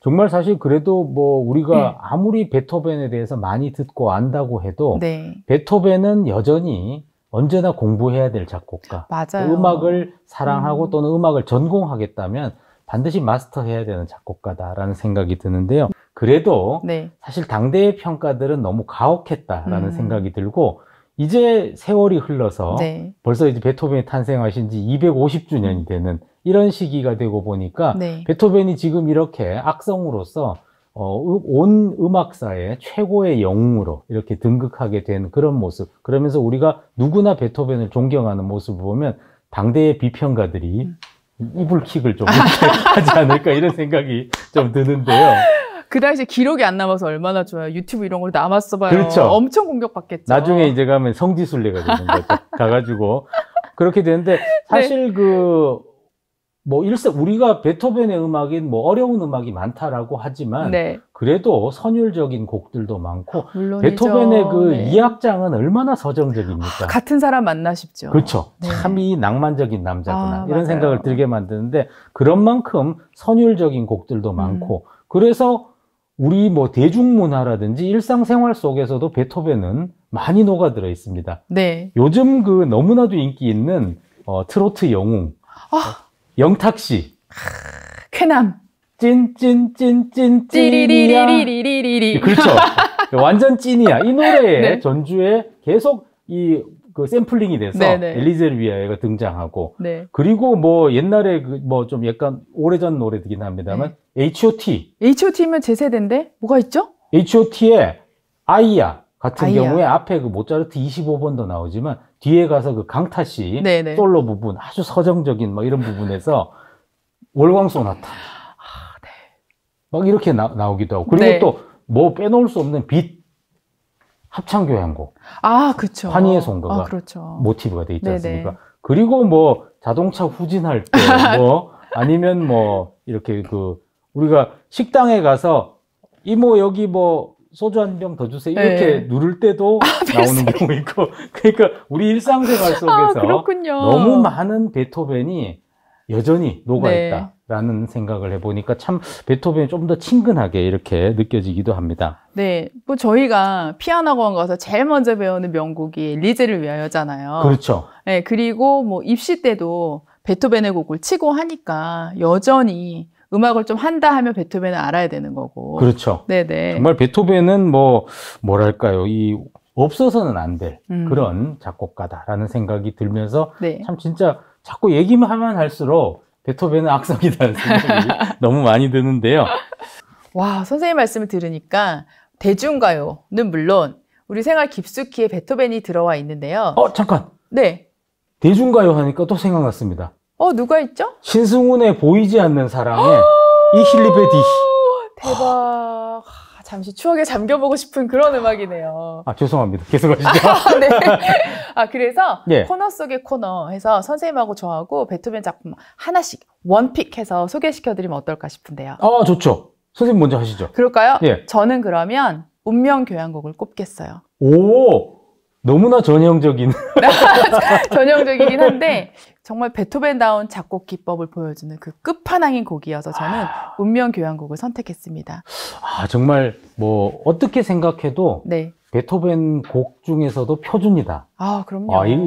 [SPEAKER 2] 정말 사실 그래도 뭐 우리가 네. 아무리 베토벤에 대해서 많이 듣고 안다고 해도 네. 베토벤은 여전히 언제나 공부해야 될 작곡가.
[SPEAKER 1] 맞아요. 음악을
[SPEAKER 2] 사랑하고 음. 또는 음악을 전공하겠다면 반드시 마스터해야 되는 작곡가다라는 생각이 드는데요. 그래도 네. 사실 당대의 평가들은 너무 가혹했다라는 음. 생각이 들고 이제 세월이 흘러서 네. 벌써 이제 베토벤이 탄생하신 지 250주년이 되는 이런 시기가 되고 보니까 네. 베토벤이 지금 이렇게 악성으로서 어, 음, 온 음악사의 최고의 영웅으로 이렇게 등극하게 된 그런 모습. 그러면서 우리가 누구나 베토벤을 존경하는 모습을 보면 당대의 비평가들이 음. 이불킥을 좀 아. 하지 않을까 이런 생각이 좀 드는데요.
[SPEAKER 1] 그 당시에 기록이 안 남아서 얼마나 좋아요. 유튜브 이런 걸 남았어봐요. 그렇죠. 엄청 공격받겠죠. 나중에
[SPEAKER 2] 이제 가면 성지순례가 되는 거죠. 가가지고 그렇게 되는데 *laughs* 네. 사실
[SPEAKER 1] 네. 그
[SPEAKER 2] 뭐 일세 우리가 베토벤의 음악인 뭐 어려운 음악이 많다라고 하지만 네. 그래도 선율적인 곡들도 많고 물론이죠. 베토벤의 그 네. 이악장은 얼마나 서정적입니까? 아, 같은
[SPEAKER 1] 사람 만나 싶죠. 그렇죠.
[SPEAKER 2] 네. 참이 낭만적인 남자구나 아, 이런 맞아요. 생각을 들게 만드는데 그런 만큼 선율적인 곡들도 음. 많고 음. 그래서 우리 뭐 대중문화라든지 일상생활 속에서도 베토벤은 많이 녹아들어 있습니다. 네. 요즘 그 너무나도 인기 있는 어, 트로트 영웅. 아. 영탁 씨. 쾌남. 찐찐찐찐 찐이야. 그렇죠. 완전 찐이야. 이 노래에 네. 전주에 계속 이그 샘플링이 돼서 네네. 엘리제를 위하여가 등장하고 네. 그리고 뭐 옛날에 그뭐좀 약간 오래전 노래이긴 합니다만 네. H.O.T.
[SPEAKER 1] H.O.T면 제 세대인데 뭐가 있죠?
[SPEAKER 2] H.O.T의 아이야 같은 아이야. 경우에 앞에 그 모차르트 25번도 나오지만 뒤에 가서 그 강타 씨 네네. 네. 솔로 부분 아주 서정적인 막 뭐 이런 부분에서 월광 소나타 아, 네. 막 이렇게 나, 오기도 하고 그리고 네. 또뭐 빼놓을 수 없는 빛 합창 교향곡 아 그렇죠 환희의 송가가 아, 그렇죠. 모티브가 돼 있지 네, 네. 않습니까? 네네. 그리고 뭐 자동차 후진할 때 뭐 *laughs* 아니면 뭐 이렇게 그 우리가 식당에 가서 이모 여기 뭐 소주 한 병 더 주세요. 네. 이렇게 네. 누를 때도 아, 나오는 경우 있고. *laughs* 그러니까 우리 일상생활 아, 속에서 아, 너무 많은 베토벤이 여전히 녹아있다라는 네. 생각을 해보니까 참 베토벤이 좀 더 친근하게 이렇게 느껴지기도 합니다.
[SPEAKER 1] 네, 뭐 저희가 피아노 학원 가서 제일 먼저 배우는 명곡이 리제를 위하여잖아요. 그렇죠. 네, 그리고 뭐 입시 때도 베토벤의 곡을 치고 하니까 여전히 음악을 좀 한다 하면 베토벤은 알아야 되는 거고. 그렇죠.
[SPEAKER 2] 네네. 정말 베토벤은 뭐 뭐랄까요 이 없어서는 안될 음. 그런 작곡가다라는 생각이 들면서 네. 참 진짜 자꾸 얘기만 하면 할수록 베토벤은 악성이다는 *laughs* 생각이 너무 많이 드는데요.
[SPEAKER 1] 와 선생님 말씀을 들으니까 대중가요는 물론 우리 생활 깊숙이에 베토벤이 들어와 있는데요. 어 잠깐. 네.
[SPEAKER 2] 대중가요 하니까 또 생각났습니다.
[SPEAKER 1] 어 누가 있죠?
[SPEAKER 2] 신승훈의 보이지 않는 사랑에 아! 이힐리베디. 대박.
[SPEAKER 1] 아, 잠시 추억에 잠겨보고 싶은 그런 음악이네요.
[SPEAKER 2] 아 죄송합니다. 계속하시죠. 아,
[SPEAKER 1] 네. *laughs* 아 그래서 예. 코너 속의 코너 해서 선생님하고 저하고 베토벤 작품 하나씩 원픽해서 소개시켜드리면 어떨까 싶은데요. 아
[SPEAKER 2] 좋죠. 선생님 먼저 하시죠.
[SPEAKER 1] 그럴까요? 예. 저는 그러면 운명 교향곡을 꼽겠어요.
[SPEAKER 2] 오 너무나 전형적인. *laughs* 전형적이긴
[SPEAKER 1] 한데 정말 베토벤다운 작곡 기법을 보여주는 그 끝판왕인 곡이어서 저는 아... 운명 교향곡을 선택했습니다.
[SPEAKER 2] 아 정말 뭐 어떻게 생각해도 네. 베토벤 곡 중에서도 표준이다.
[SPEAKER 1] 아 그럼요. 아,
[SPEAKER 2] 이,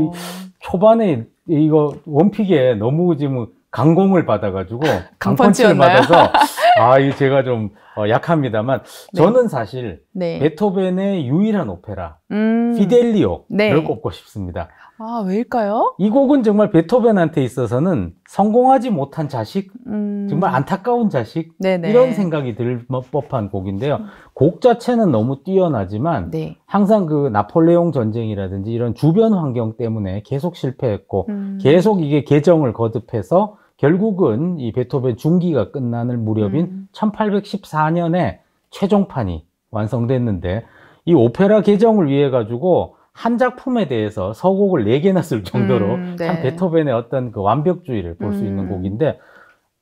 [SPEAKER 2] 초반에 이거 원픽에 너무 지금 강공을 받아가지고 *laughs* 강펀치를 받아서 *laughs* 아, 이 제가 좀 어, 약합니다만 네. 저는 사실 네. 베토벤의 유일한 오페라 음. 피델리오를 네. 꼽고 싶습니다.
[SPEAKER 1] 아, 왜일까요?
[SPEAKER 2] 이 곡은 정말 베토벤한테 있어서는 성공하지 못한 자식,
[SPEAKER 1] 음... 정말
[SPEAKER 2] 안타까운 자식 네네. 이런 생각이 들 법한 곡인데요. 곡 자체는 너무 뛰어나지만 네. 항상 그 나폴레옹 전쟁이라든지 이런 주변 환경 때문에 계속 실패했고 음... 계속 이게 개정을 거듭해서 결국은 이 베토벤 중기가 끝나는 무렵인 음. 1814년에 최종판이 완성됐는데 이 오페라 개정을 위해 가지고 한 작품에 대해서 서곡을 네개나쓸 정도로 음, 네. 참 베토벤의 어떤 그 완벽주의를 볼수 음. 있는 곡인데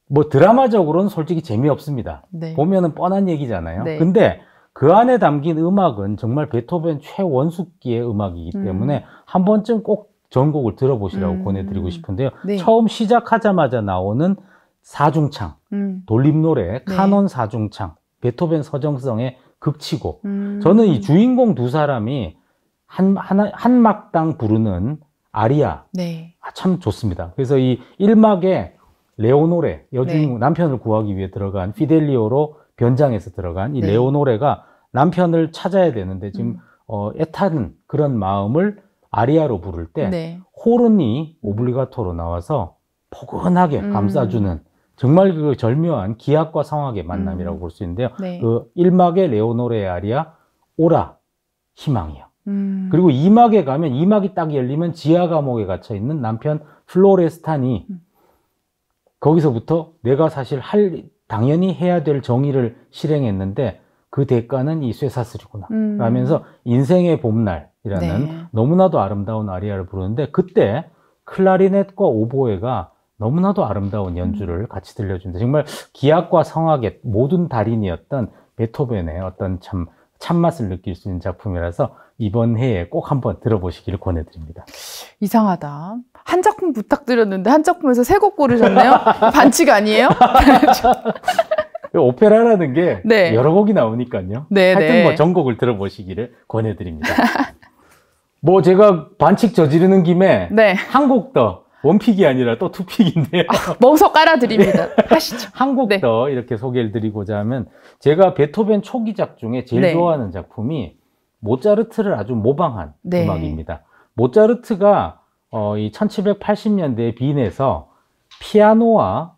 [SPEAKER 2] 뭐 드라마적으로는 솔직히 재미없습니다. 네. 보면은 뻔한 얘기잖아요. 네. 근데 그 안에 담긴 음악은 정말 베토벤 최원숙기의 음악이기 음. 때문에 음. 한 번쯤 꼭 전곡을 들어보시라고 음. 권해드리고 싶은데요. 네. 처음 시작하자마자 나오는 사중창, 음. 돌림노래, 네. 카논 네. 사중창, 베토벤 서정성의 극치고.
[SPEAKER 1] 음. 저는 이
[SPEAKER 2] 주인공 두 사람이 한, 하한 막당 부르는 아리아. 네. 아, 참 좋습니다. 그래서 이 1막에 레오노레, 여주인공 네. 남편을 구하기 위해 들어간 피델리오로 변장해서 들어간 이 네. 레오노레가 남편을 찾아야 되는데 지금 음. 어, 애타는 그런 마음을 아리아로 부를 때 네. 호른이 오블리가토로 나와서 포근하게 음. 감싸주는 정말 그 절묘한 기악과 성악의 만남이라고 음. 볼수 있는데요. 네. 그 1막의 레오노레 아리아 오라 희망이요. 음. 그리고 2막에 가면 2막이 딱 열리면 지하 감옥에 갇혀 있는 남편 플로레스탄이 음. 거기서부터 내가 사실 할 당연히 해야 될 정의를 실행했는데 그 대가는 이 쇠사슬이구나. 음. 라면서 인생의 봄날이라는 네. 너무나도 아름다운 아리아를 부르는데 그때 클라리넷과 오보에가 너무나도 아름다운 연주를 음. 같이 들려준다. 정말 기악과 성악의 모든 달인이었던 베토벤의 어떤 참 참맛을 느낄 수 있는 작품이라서 이번 해에 꼭 한번 들어보시기를 권해드립니다.
[SPEAKER 1] 이상하다. 한 작품 부탁드렸는데 한 작품에서 세 곡 고르셨네요. 반칙 아니에요? *laughs*
[SPEAKER 2] 오페라라는 게 네. 여러 곡이 나오니까요. 네, 네. 하여튼 네. 뭐 전곡을 들어보시기를 권해드립니다. *laughs* 뭐 제가 반칙 저지르는 김에
[SPEAKER 1] 네. 한곡
[SPEAKER 2] 더. 원픽이 아니라 또 투픽인데요. 아,
[SPEAKER 1] 멍석 *laughs* 깔아드립니다.
[SPEAKER 2] 네. 하시죠. 한곡 네. 더 이렇게 소개를 드리고자 하면 제가 베토벤 초기작 중에 제일 좋아하는 작품이 모차르트를 아주 모방한 음악입니다. 모차르트가 어, 이 1780년대 빈에서 피아노와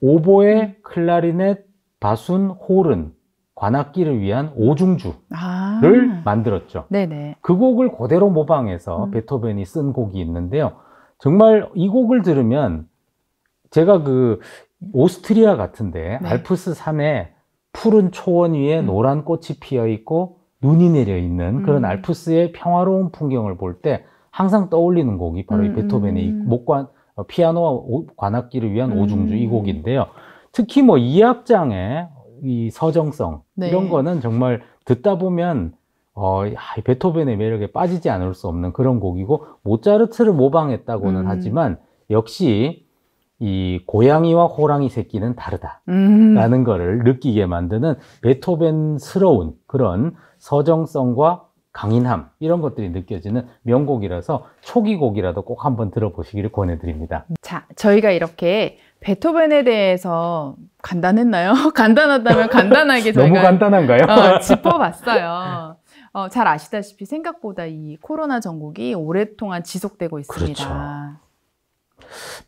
[SPEAKER 2] 오보에 클라리넷, 바순, 홀은 관악기를 위한 오중주를 아 만들었죠. 네네. 그 곡을 그대로 모방해서 음. 베토벤이 쓴 곡이 있는데요. 정말 이 곡을 들으면 제가 그 오스트리아 같은데 네. 알프스 산에 푸른 초원 위에 음. 노란 꽃이 피어 있고 눈이 내려 있는 그런 음. 알프스의 평화로운 풍경을 볼 때 항상 떠올리는 곡이 바로 이 음. 베토벤의 목관 어, 피아노와 관악기를 위한 음. 오중주 이 곡인데요. 특히 뭐 이악장의 이 서정성 네. 이런 거는 정말 듣다 보면 어, 야, 베토벤의 매력에 빠지지 않을 수 없는 그런 곡이고 모차르트를 모방했다고는 음. 하지만 역시 이 고양이와 호랑이 새끼는 다르다라는 음. 거를 느끼게 만드는 베토벤스러운 그런 서정성과 강인함 이런 것들이 느껴지는 명곡이라서 초기 곡이라도 꼭 한번 들어보시기를 권해드립니다. 자,
[SPEAKER 1] 저희가 이렇게 베토벤에 대해서 간단했나요? *laughs* 간단하다면 간단하게 저희가 간단한가요? 어, 짚어봤어요. 어, 잘 아시다시피 생각보다 이 코로나 전국이 오랫동안 지속되고 있습니다. 그렇죠.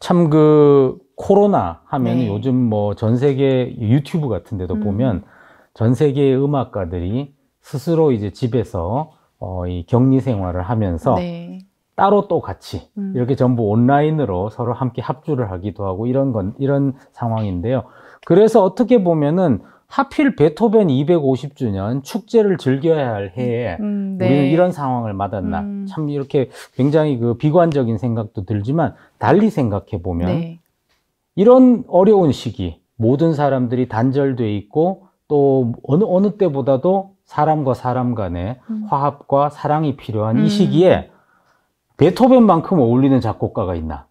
[SPEAKER 2] 참 그 코로나 하면 네. 요즘 뭐 전 세계 유튜브 같은 데도 음. 보면 전 세계의 음악가들이 스스로 이제 집에서 어, 이 격리 생활을 하면서 네. 따로 또 같이 음. 이렇게 전부 온라인으로 서로 함께 합주를 하기도 하고 이런 건 이런 상황인데요. 그래서 어떻게 보면은 하필 베토벤 250주년 축제를 즐겨야 할 해에 음, 음, 네. 우리는 이런 상황을 맞았나 음. 참 이렇게 굉장히 그 비관적인 생각도 들지만 달리 생각해 보면 네. 이런 어려운 시기 모든 사람들이 단절돼 있고 또 어느 어느 때보다도 사람과 사람 간의 음. 화합과 사랑이 필요한 음. 이 시기에 베토벤만큼 어울리는 작곡가가 있나?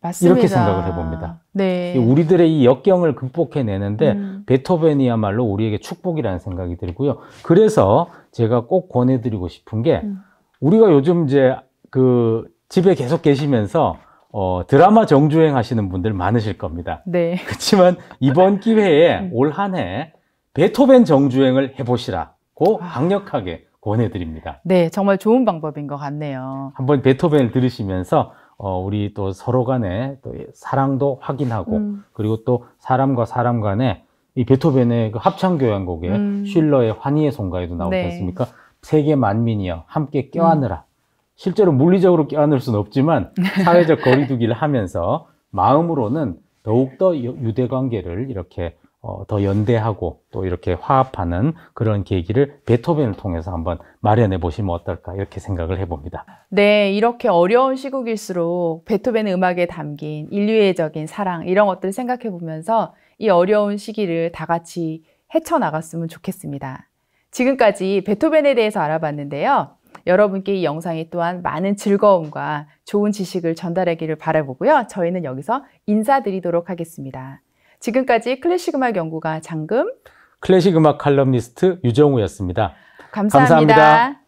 [SPEAKER 1] 맞습니다. 이렇게 생각을 해봅니다. 네.
[SPEAKER 2] 우리들의 이 역경을 극복해내는데 음. 베토벤이야말로 우리에게 축복이라는 생각이 들고요. 그래서 제가 꼭 권해드리고 싶은 게 음. 우리가 요즘 이제 그 집에 계속 계시면서 어, 드라마 정주행 하시는 분들 많으실 겁니다. 네. 그렇지만 이번 기회에 음. 올한 해 베토벤 정주행을 해보시라. 고 아. 강력하게 권해드립니다.
[SPEAKER 1] 네, 정말 좋은 방법인 것 같네요.
[SPEAKER 2] 한번 베토벤을 들으시면서 어, 우리 또 서로 간에 또 사랑도 확인하고 음. 그리고 또 사람과 사람 간에 이 베토벤의 그 합창 교향곡에 음. 슐러의 환희의 송가에도 나오지 네. 않습니까? 세계 만민이여 함께 음. 껴안으라. 음. 실제로 물리적으로 껴안을 수는 없지만 *laughs* 사회적 거리두기를 하면서 마음으로는 더욱더 유대 관계를 이렇게 어, 더 연대하고 또 이렇게 화합하는 그런 계기를 베토벤을 통해서 한번 마련해 보시면 어떨까 이렇게 생각을 해봅니다.
[SPEAKER 1] 네, 이렇게 어려운 시국일수록 베토벤 음악에 담긴 인류애적인 사랑 이런 것들 생각해 보면서 이 어려운 시기를 다 같이 헤쳐나갔으면 좋겠습니다. 지금까지 베토벤에 대해서 알아봤는데요. 여러분께 이 영상이 또한 많은 즐거움과 좋은 지식을 전달하기를 바라보고요. 저희는 여기서 인사드리도록 하겠습니다. 지금까지 클래식 음악 연구가 장금,
[SPEAKER 2] 클래식 음악 칼럼니스트 유정우였습니다
[SPEAKER 1] 감사합니다. 감사합니다.